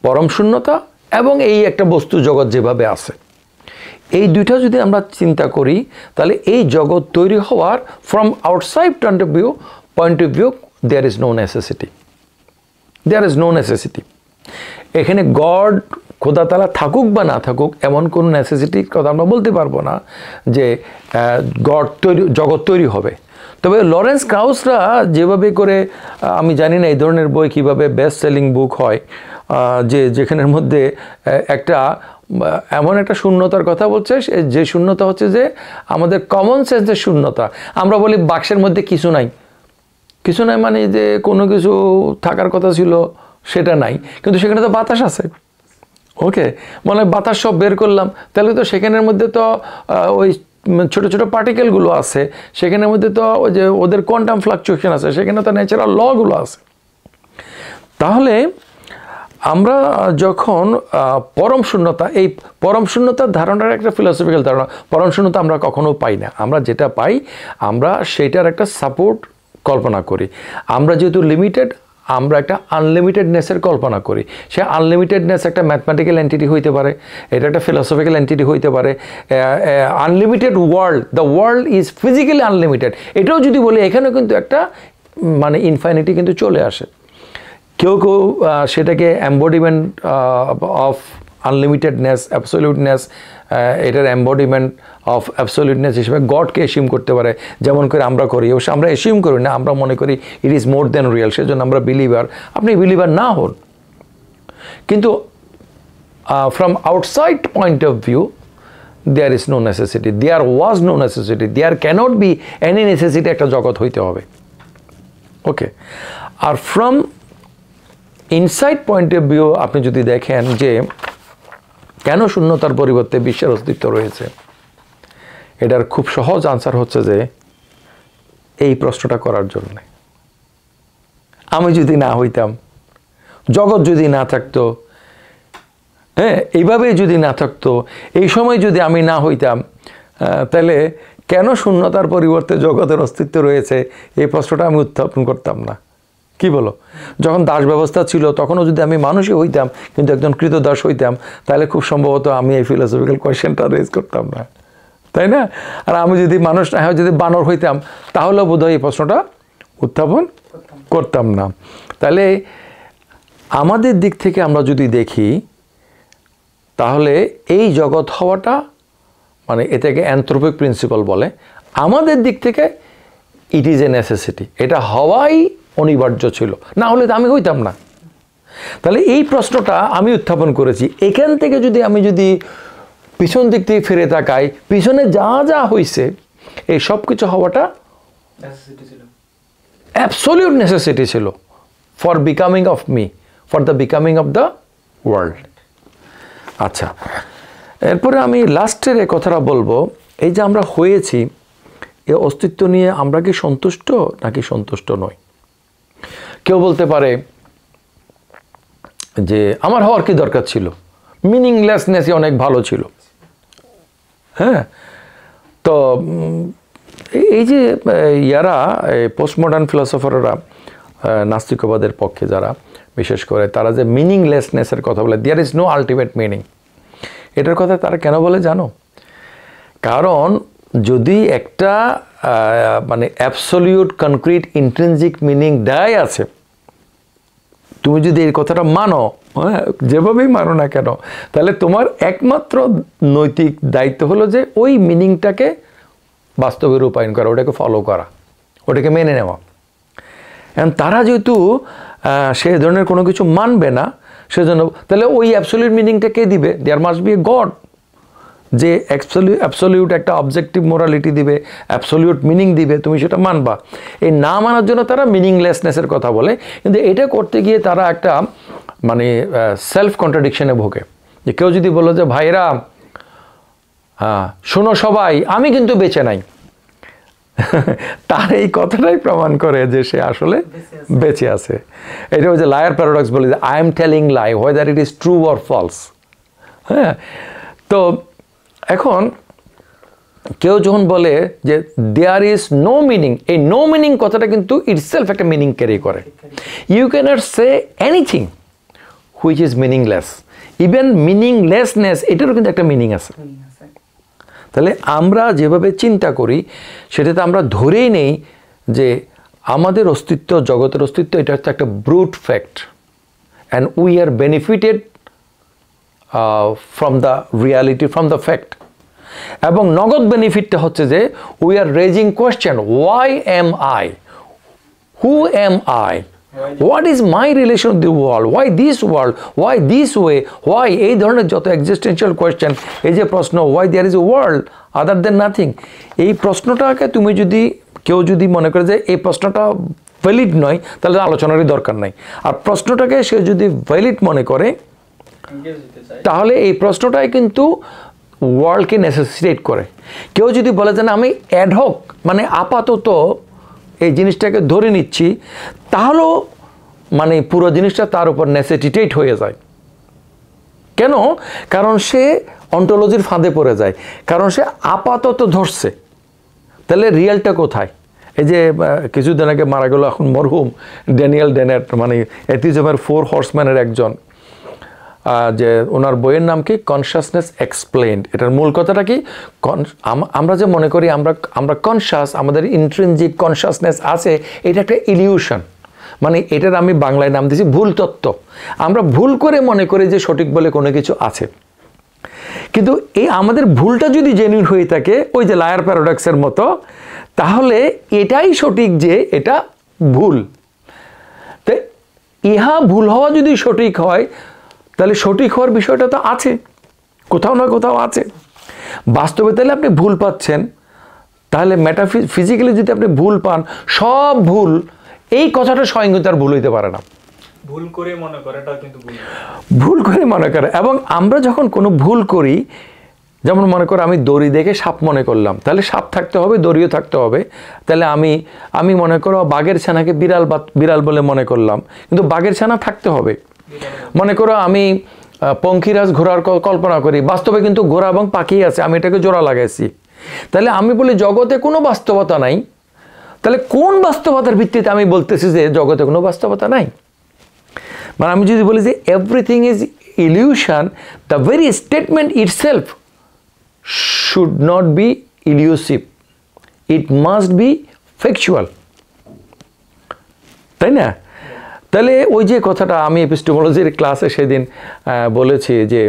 পরম শূন্যতা এবং এই একটা বস্তু জগৎ যেভাবে আছে এই দুইটা যদি আমরা চিন্তা করি তাহলে এই জগৎ তৈরি হওয়ার from outside point of view point of view there is no necessity there is no necessity এখানে গড খোদা তালা থাকুক বা না থাকুক এমন কোনো নেসেসিটির কথা আমরা বলতে পারবো না যে গড তৈরি জগৎ তৈরি হবে তবে লরেন্স ক্রাউসরা যেভাবে করে আমি জানি না এই ধরনের বই কিভাবে বেস্ট সেলিং বুক হয় যে যেখানের মধ্যে একটা এমন একটা শূন্যতার কথা বলছে যে শূন্যতা হচ্ছে যে আমাদের কমন সেন্সের শূন্যতা আমরা বলি বাক্সের মধ্যে কিছু নাই কিছু নাই মানে যে কোনো কিছু থাকার কথা ছিল সেটা নাই কিন্তু সেখানে তো বাতাস আছে ওকে মনে হয় বাতাস সব বের করলাম তাহলে তো সেখানের মধ্যে তো ওই ছোটো ছোটো পার্টিকেলগুলো আছে সেখানের মধ্যে তো ওই যে ওদের কোয়ান্টাম ফ্লাকচুয়েশন আছে সেখানে তো ন্যাচারাল লগুলো আছে তাহলে আমরা যখন পরম শূন্যতা এই পরম শূন্যতার ধারণার একটা ফিলসফিক্যাল ধারণা পরম শূন্যতা আমরা কখনো পাই না আমরা যেটা পাই আমরা সেটার একটা সাপোর্ট কল্পনা করি আমরা যেহেতু লিমিটেড আমরা একটা আনলিমিটেডনেসের কল্পনা করি সে আনলিমিটেডনেস একটা ম্যাথমেটিক্যাল এন্টিটি হইতে পারে এটা একটা ফিলসফিক্যাল এন্টিটি হইতে পারে unlimited world the world is physically unlimited এটাও যদি বলি এখানেও কিন্তু একটা মানে ইনফাইনিটি কিন্তু চলে আসে কেউ কেউ সেটাকে অ্যাম্বডিমেন্ট অফ আনলিমিটেডনেস অ্যাবসোলিউটনেস এটার অ্যাম্বডিমেন্ট অফ অ্যাবসোলিউটনেস হিসেবে গডকে এসিউম করতে পারে যেমন করে আমরা করি অবশ্যই আমরা এসিউম করি না আমরা মনে করি it is more than real সেজন্য আমরা বিলিভার আপনি বিলিভার না হন কিন্তু from outside point of view there is no necessity there was no necessity there cannot be any necessity একটা জগৎ হইতে হবে ওকে আর from inside point of view আপনি যদি দেখেন যে কেন শূন্যতার পরিবর্তে বিশ্বের অস্তিত্ব রয়েছে এটার খুব সহজ আনসার হচ্ছে যে এই প্রশ্নটা করার জন্যে আমি যদি না হইতাম জগৎ যদি না থাকতো হ্যাঁ এইভাবে যদি না থাকতো এই সময় যদি আমি না হইতাম তাহলে কেন শূন্যতার পরিবর্তে জগতের অস্তিত্ব রয়েছে এই প্রশ্নটা আমি উত্থাপন করতাম না কি বলো যখন দাস ব্যবস্থা ছিল তখনও যদি আমি মানুষই হইতাম কিন্তু একজন কৃতদাস হইতাম তাহলে খুব সম্ভবত আমি এই ফিলোসফিক্যাল কোয়েশ্চেনটা রেজ করতাম না তাই না আর আমি যদি মানুষ না হ্যাঁ, যদি বানর হইতাম তাহলে বোধহয় এই প্রশ্নটা উত্থাপন করতাম না তাহলে আমাদের দিক থেকে আমরা যদি দেখি তাহলে এই জগৎ হওয়াটা মানে এটাকে অ্যান্থ্রোপিক প্রিন্সিপাল বলে আমাদের দিক থেকে ইট ইজ এ নেসেসিটি এটা হওয়াই অনিবার্য ছিল না হলে তো আমি হইতাম না তাহলে এই প্রশ্নটা আমি উত্থাপন করেছি এখান থেকে যদি আমি যদি পিছন দিক থেকে ফিরে তাকাই পিছনে যা যা হয়েছে এই সব কিছু হওয়াটা অ্যাবসলিউট নেসেসিটি ছিল for becoming of me for the becoming of the world আচ্ছা এরপরে আমি লাস্টের এই কথাটা বলবো এই যে আমরা হয়েছি এ অস্তিত্ব নিয়ে আমরা কি সন্তুষ্ট নাকি সন্তুষ্ট নয় কেউ বলতে পারে যে আমার হওয়ার কি দরকার ছিল মিনিংলেসনেসই অনেক ভালো ছিল হ্যাঁ তো এই যে ইয়ারা মডার্ন ফিলোসফাররা নাস্তিকবাদের পক্ষে যারা বিশেষ করে তারা যে মিনিংলেসনেসের কথা বলে there is no ultimate meaning এটার কথা তারা কেন বলে জানো কারণ যদি একটা মানে অ্যাবসলিউট কনক্রিট ইন্ট্রেন্সিক মিনিং দেয় আছে তুমি যদি এই কথাটা মানো হ্যাঁ যেভাবেই মানো না কেন তাহলে তোমার একমাত্র নৈতিক দায়িত্ব হলো যে ওই মিনিংটাকে বাস্তবে রূপায়ণ করা ওটাকে ফলো করা ওটাকে মেনে নেওয়া এখন তারা যেহেতু সে ধরনের কোনো কিছু মানবে না সেজন্য তাহলে ওই অ্যাবসোলিউট মিনিংটা কে দিবে there must be a God যে অ্যাবসলিউট একটা অবজেক্টিভ মোরালিটি দিবে অ্যাবসলিউট মিনিং দিবে তুমি সেটা মানবা এই না মানার জন্য তারা মিনিংলেসনেসের কথা বলে কিন্তু এটা করতে গিয়ে তারা একটা মানে সেলফ কন্ট্রাডিকশনে ভোগে যে কেউ যদি বলো যে ভাইরা হ্যাঁ, শোনো সবাই আমি কিন্তু বেঁচে নাই (laughs) তার এই কথাটাই প্রমাণ করে যে সে আসলে বেঁচে আছে এটা ওই যে লায়ার প্যারাডক্স বলে যে I am telling lie whether it is true or false হ্যাঁ তো এখন কেউ যখন বলে যে দেয়ার ইজ নো মিনিং এই নো মিনিং কথাটা কিন্তু ইটসেলফ একটা মিনিং ক্যারি করে you can not say anything which is meaningless even meaninglessness এটারও কিন্তু একটা মিনিং আছে তাহলে আমরা যেভাবে চিন্তা করি সেটাতে আমরা ধরেই নেই যে আমাদের অস্তিত্ব জগতের অস্তিত্ব এটা হচ্ছে একটা brute fact and we are benefited from the reality from the fact এবং নগদ বেনিফিটটা হচ্ছে যে we are raising question why am I who am I what is my relation the world why this world why this way why এই ধরনের যত existential question এই যে প্রশ্ন why there is a world other than nothing এই প্রশ্নটাকে তুমি যদি কেউ যদি মনে করে যে এই প্রশ্নটা ভ্যালিড নয় তাহলে আলোচনারই দরকার নাই আর প্রশ্নটাকে সে যদি ভ্যালিড মনে করে তাহলে এই প্রশ্নটাই কিন্তু ওয়ার্ল্ডকে নেসেসিটেট করে কেউ যদি বলে যে না আমি অ্যাডহক মানে আপাতত এই জিনিসটাকে ধরে নিচ্ছি তাহলেও মানে পুরো জিনিসটা তার উপর নেসেসিটেট হয়ে যায় কেন কারণ সে অন্টোলজির ফাঁদে পড়ে যায় কারণ সে আপাতত ধরছে তাহলে রিয়েলটা কোথায় এই যে কিছুদিন আগে মারা গেল এখন মরহুম ড্যানিয়েল ড্যানেট মানে এথিজমের ফোর হর্সম্যানের একজন যে ওনার বইয়ের নাম কি কনসাসনেস এক্সপ্লেন্ড এটার মূল কথাটা কি আমরা যে মনে করি আমরা আমরা কনসাস আমাদের ইন্ট্রেনজিক কনসাসনেস আছে এটা একটা ইলিউশন মানে এটার আমি বাংলায় নাম দিয়েছি ভুল তত্ত্ব আমরা ভুল করে মনে করি যে সঠিক বলে কোনো কিছু আছে কিন্তু এই আমাদের ভুলটা যদি জেনুইন হয়ে থাকে ওই যে লায়ার প্যারাডক্সের মতো তাহলে এটাই সঠিক যে এটা ভুল তো ইহা ভুল হওয়া যদি সঠিক হয় তাহলে সঠিক হওয়ার বিষয়টা তো আছে কোথাও না কোথাও আছে বাস্তবে তাহলে আপনি ভুল পাচ্ছেন তাহলে ম্যাটা ফিজিক্যালি যদি আপনি ভুল পান সব ভুল এই কথাটা স্বয়ংতার ভুল হইতে পারে না ভুল করে মনে করে ভুল করে মনে করে এবং আমরা যখন কোনো ভুল করি যেমন মনে করো আমি দড়ি দেখে সাপ মনে করলাম তাহলে সাপ থাকতে হবে দড়িও থাকতে হবে তাহলে আমি আমি মনে করো বাঘের ছানাকে বিড়াল বিড়াল বলে মনে করলাম কিন্তু বাঘের ছানা থাকতে হবে মনে করো আমি পঙ্খিরাজ ঘোড়ার কল্পনা করি বাস্তবে কিন্তু ঘোড়া এবং পাখি আছে আমি এটাকে জোড়া লাগাইছি তাহলে আমি বলি জগতে কোনো বাস্তবতা নাই তাহলে কোন বাস্তবতার ভিত্তিতে আমি বলতেছি যে জগতে কোনো বাস্তবতা নাই মানে আমি যদি বলি যে everything is illusion the very statement itself should not be illusive it must be factual তাই না তাহলে ওই যে কথাটা আমি এপিস্টোমোলজির ক্লাসে সেদিন বলেছি যে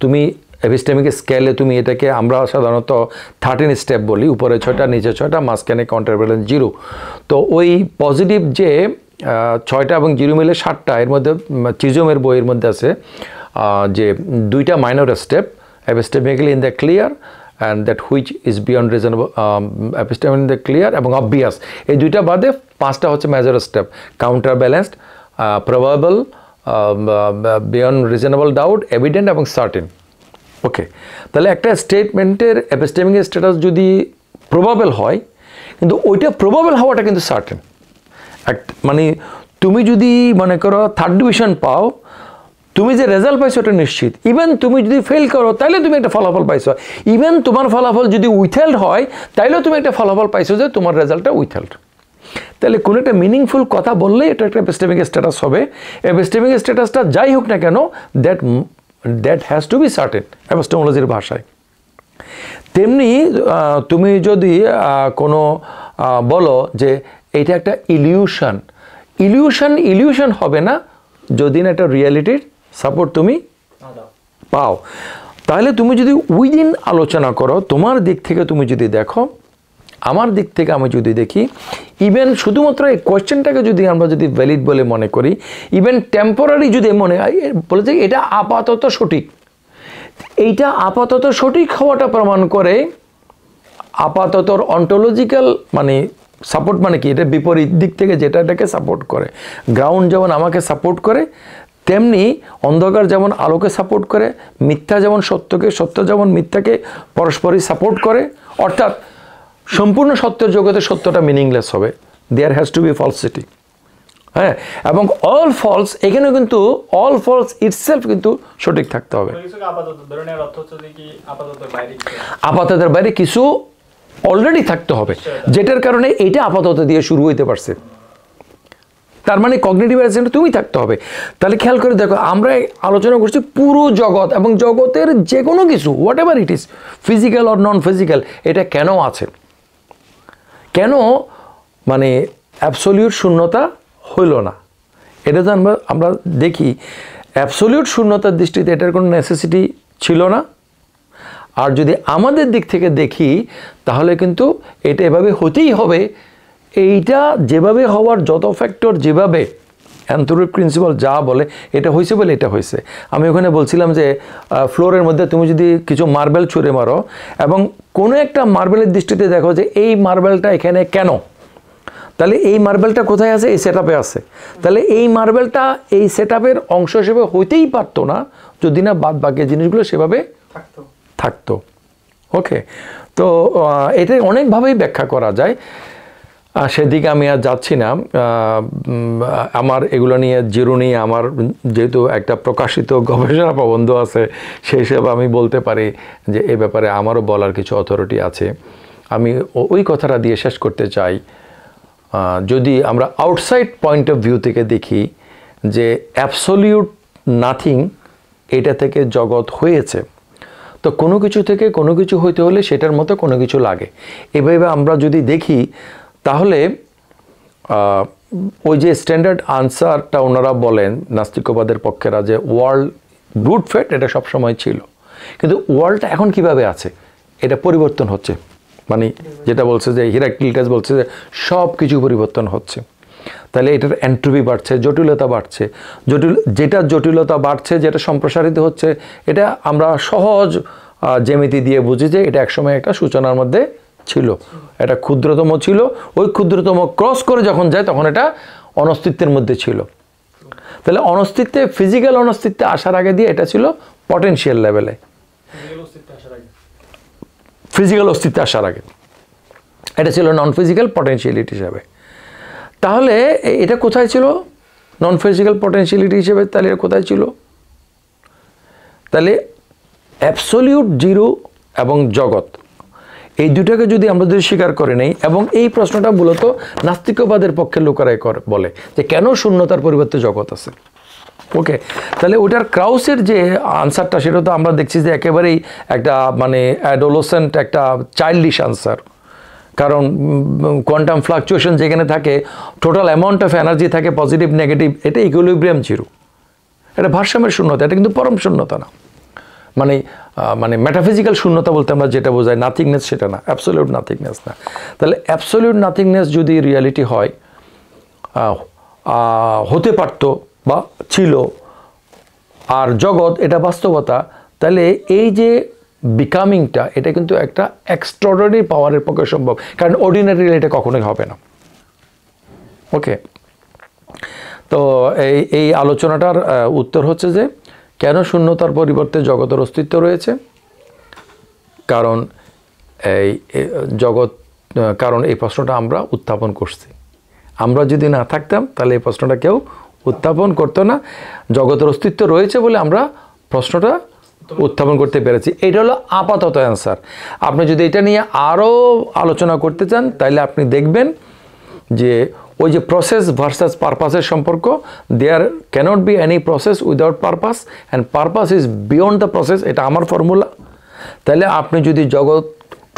তুমি এপিস্টেমিক স্কেলে তুমি এটাকে আমরা সাধারণত থার্টিন স্টেপ বলি উপরে ছয়টা নিচে ছয়টা মাঝখানে কন্ট্রাভ্যালেন্স জিরো তো ওই পজিটিভ যে ছয়টা এবং জিরো মিলে সাতটা এর মধ্যে চিজমের বইয়ের মধ্যে আছে যে দুইটা minor step epistemically in the clear and that which is beyond reasonable episteme in the clear এবং অবভিয়াস এই দুইটা বাদে পাঁচটা হচ্ছে major step counter balanced probable beyond reasonable doubt evident এবং সার্টিন ওকে তাহলে একটা স্টেটমেন্টের অ্যাপেস্টেমিংয়ের স্ট্যাটাস যদি প্রবাবেল হয় কিন্তু ওইটা প্রবাবেল হওয়াটা কিন্তু সার্টেন এক মানে তুমি যদি মনে করো থার্ড ডিভিশন পাও তুমি যে রেজাল্ট পাইছো এটা নিশ্চিত ইভেন তুমি যদি ফেল করো তাহলে তুমি একটা ফলাফল পাইছো ইভেন তোমার ফলাফল যদি উইথেল্ড হয় তাইলেও তুমি একটা ফলাফল পাইছো যে তোমার রেজাল্টটা উইথেল্ড তাহলে কোনো একটা মিনিংফুল কথা বললেই এটা একটা এপিস্টেমিক স্ট্যাটাস হবে এপিস্টেমিক স্ট্যাটাসটা যাই হোক না কেন that that has to be certain অ্যাবস্টোমোলজির ভাষায় তেমনি তুমি যদি কোনো বলো যে এটা একটা ইলিউশন ইলিউশন ইলিউশন হবে না যদি না এটা রিয়ালিটির সাপোর্ট তুমি পাও তাহলে তুমি যদি উইদিন আলোচনা করো তোমার দিক থেকে তুমি যদি দেখো আমার দিক থেকে আমি যদি দেখি ইভেন শুধুমাত্র এই কোয়েশ্চেনটাকে যদি আমরা যদি ভ্যালিড বলে মনে করি ইভেন টেম্পোরারি যদি মনে হয় বলে যে এটা আপাতত সঠিক এইটা আপাতত সঠিক হওয়াটা প্রমাণ করে আপাতত অন্টোলজিক্যাল মানে সাপোর্ট মানে কি এটা বিপরীত দিক থেকে যেটা এটাকে সাপোর্ট করে গ্রাউন্ড যেমন আমাকে সাপোর্ট করে তেমনি অন্ধকার যেমন আলোকে সাপোর্ট করে মিথ্যা যেমন সত্যকে সত্য যেমন মিথ্যাকে পরস্পরই সাপোর্ট করে অর্থাৎ সম্পূর্ণ সত্যের জগতে সত্যটা মিনিংলেস হবে there has to be falsity হ্যাঁ এবং অল ফলস এখানে কিন্তু অল ফলস ইটসেলফ কিন্তু সঠিক থাকতে হবে আপাততের বাইরে কিছু অলরেডি থাকতে হবে যেটার কারণে এটা আপাতত দিয়ে শুরু হইতে পারছে তার মানে কগনেটিভ অ্যাসেন্ট তুমি থাকতে হবে তাহলে খেয়াল করে দেখো আমরা আলোচনা করছি পুরো জগৎ এবং জগতের যে কোনো কিছু whatever it is physical or non physical এটা কেন আছে কেন মানে অ্যাবসোলিউট শূন্যতা হইল না এটা তো আমরা আমরা দেখি অ্যাবসোলিউট শূন্যতার দৃষ্টিতে এটার কোনো নেসেসিটি ছিল না আর যদি আমাদের দিক থেকে দেখি তাহলে কিন্তু এটা এভাবে হতেই হবে এইটা যেভাবে হওয়ার যত ফ্যাক্টর যেভাবে অ্যান্থোরিক প্রিন্সিপাল যা বলে এটা হয়েছে বলে এটা হয়েছে আমি ওখানে বলছিলাম যে ফ্লোরের মধ্যে তুমি যদি কিছু মার্বেল ছুঁড়ে মারো এবং কোনো একটা মার্বেলের দৃষ্টিতে দেখো যে এই মার্বেলটা এখানে কেন তাহলে এই মার্বেলটা কোথায় আছে এই সেট আছে তাহলে এই মার্বেলটা এই সেট অংশ হিসেবে হইতেই পারতো না যদি না বাদ বাকি জিনিসগুলো সেভাবে থাকতো থাকতো ওকে তো এটা অনেকভাবেই ব্যাখ্যা করা যায় সেদিকে আমি আর যাচ্ছি না আমার এগুলো নিয়ে জিরুনি আমার যেহেতু একটা প্রকাশিত গবেষণা প্রবন্ধ আছে সেই হিসেবে আমি বলতে পারি যে এ ব্যাপারে আমারও বলার কিছু অথরিটি আছে আমি ওই কথাটা দিয়ে শেষ করতে চাই যদি আমরা আউটসাইড পয়েন্ট অফ ভিউ থেকে দেখি যে অ্যাবসলিউট নাথিং এটা থেকে জগৎ হয়েছে তো কোনো কিছু থেকে কোনো কিছু হইতে হলে সেটার মতো কোনো কিছু লাগে এভাবে আমরা যদি দেখি তাহলে ওই যে স্ট্যান্ডার্ড আনসারটা ওনারা বলেন নাস্তিকবাদের পক্ষেরা যে ওয়ার্ল্ড ব্রুট ফেট এটা সবসময় ছিল কিন্তু ওয়ার্ল্ডটা এখন কিভাবে আছে এটা পরিবর্তন হচ্ছে মানে যেটা বলছে যে হিরাক্লিটাস বলছে যে সব কিছু পরিবর্তন হচ্ছে তাহলে এটার অ্যান্ট্রোপি বাড়ছে জটিলতা বাড়ছে জটিল যেটা জটিলতা বাড়ছে যেটা সম্প্রসারিত হচ্ছে এটা আমরা সহজ জেমিতি দিয়ে বুঝি যে এটা একসময় একটা সূচনার মধ্যে ছিল এটা ক্ষুদ্রতম ছিল ওই ক্ষুদ্রতম ক্রস করে যখন যায় তখন এটা অনস্তিত্বের মধ্যে ছিল তাহলে অনস্তিত্বে ফিজিক্যাল অনস্তিত্বে আসার আগে দিয়ে এটা ছিল পটেন্সিয়াল লেভেলে ফিজিক্যাল অস্তিত্বে আসার আগে এটা ছিল নন ফিজিক্যাল পটেন্সিয়ালিটি হিসাবে তাহলে এটা কোথায় ছিল নন ফিজিক্যাল পটেন্সিয়ালিটি হিসেবে তাহলে এটা কোথায় ছিল তাহলে অ্যাবসলিউট জিরো এবং জগৎ এই দুটাকে যদি আমরা যদি স্বীকার করে নেই এবং এই প্রশ্নটা মূলত নাস্তিকবাদের পক্ষে লোকেরাই কর বলে যে কেন শূন্যতার পরিবর্তে জগৎ আছে ওকে তাহলে ওটার ক্রাউসের যে আনসারটা সেটা তো আমরা দেখছি যে একেবারেই একটা মানে অ্যাডোলোসেন্ট একটা চাইল্ডিশ আনসার কারণ কোয়ান্টাম ফ্লাকচুয়েশন যেখানে থাকে টোটাল অ্যামাউন্ট অফ এনার্জি থাকে পজিটিভ নেগেটিভ এটা ইকুইলিব্রিয়াম জিরো এটা ভারসাম্যের শূন্যতা এটা কিন্তু পরম শূন্যতা না মানে মানে মেটাফিজিক্যাল শূন্যতা বলতে আমরা যেটা বোঝাই নাথিংনেস সেটা না অ্যাবসোলিউট নাথিংনেস না তাহলে অ্যাবসোলিউট নাথিংনেস যদি রিয়ালিটি হয় হতে পারতো বা ছিল আর জগৎ এটা বাস্তবতা তাহলে এই যে বিকামিংটা এটা কিন্তু একটা এক্সট্রডারি পাওয়ারের পক্ষে সম্ভব কারণ অর্ডিনারি এটা কখনোই হবে না ওকে তো এই এই আলোচনাটার উত্তর হচ্ছে যে কেন শূন্যতার পরিবর্তে জগতের অস্তিত্ব রয়েছে কারণ এই জগৎ কারণ এই প্রশ্নটা আমরা উত্থাপন করছি আমরা যদি না থাকতাম তাহলে এই প্রশ্নটা কেউ উত্থাপন করতো না জগতের অস্তিত্ব রয়েছে বলে আমরা প্রশ্নটা উত্থাপন করতে পেরেছি এটা হলো আপাতত অ্যান্সার আপনি যদি এটা নিয়ে আরও আলোচনা করতে চান তাহলে আপনি দেখবেন যে ওই যে প্রসেস ভার্সেস পারপাসের সম্পর্ক there cannot be any process without purpose and purpose is beyond the process এটা আমার ফর্মুলা তাহলে আপনি যদি জগৎ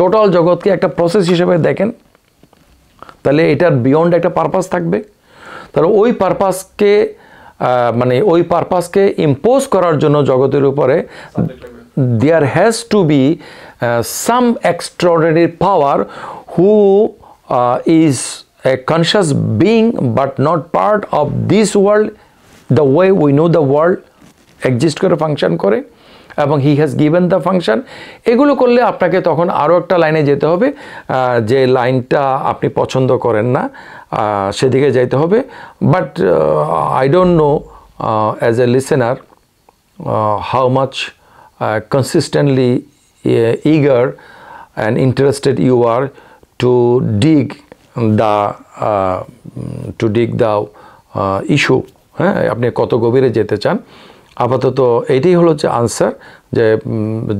টোটাল জগৎকে একটা প্রসেস হিসেবে দেখেন তাহলে এটার বিয়ন্ড একটা পারপাস থাকবে তাহলে ওই পারপাসকে মানে ওই পারপাসকে ইম্পোজ করার জন্য জগতের উপরে there has to be some extraordinary power who is a conscious being but not part of this world the way we know the world exist করে ফাংশন করে এবং he has given the function এগুলো করলে আপনাকে তখন আরও একটা লাইনে যেতে হবে যে লাইনটা আপনি পছন্দ করেন না সেদিকে যাইতে হবে but I don't know as a listener how much consistently eager and interested you are to dig the to dig the issue হ্যাঁ আপনি কত গভীরে যেতে চান আপাতত এটাই হলো যে আনসার যে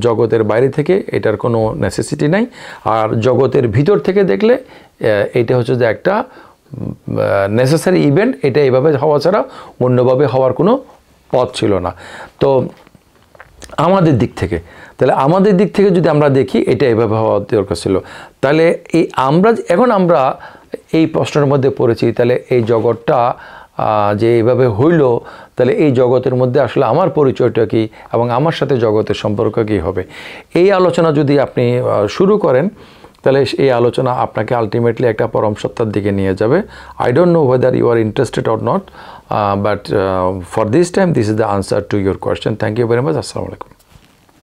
জগতের বাইরে থেকে এটার কোনো নেসেসিটি নাই আর জগতের ভিতর থেকে দেখলে এটা হচ্ছে যে একটা নেসেসারি ইভেন্ট এটা এভাবে হওয়া ছাড়া অন্যভাবে হওয়ার কোনো পথ ছিল না তো আমাদের দিক থেকে তাহলে আমাদের দিক থেকে যদি আমরা দেখি এটা এভাবে হওয়া দরকার ছিল তাহলে এই আমরা এখন আমরা এই প্রশ্নের মধ্যে পড়েছি তাহলে এই জগৎটা যে এইভাবে হইল তাহলে এই জগতের মধ্যে আসলে আমার পরিচয়টা কি এবং আমার সাথে জগতের সম্পর্ক কী হবে এই আলোচনা যদি আপনি শুরু করেন তাহলে এই আলোচনা আপনাকে আলটিমেটলি একটা পরম সত্তার দিকে নিয়ে যাবে I don't know whether you are interested or not but for this time this is the answer to your question thank you very much আসসালামু আলাইকুম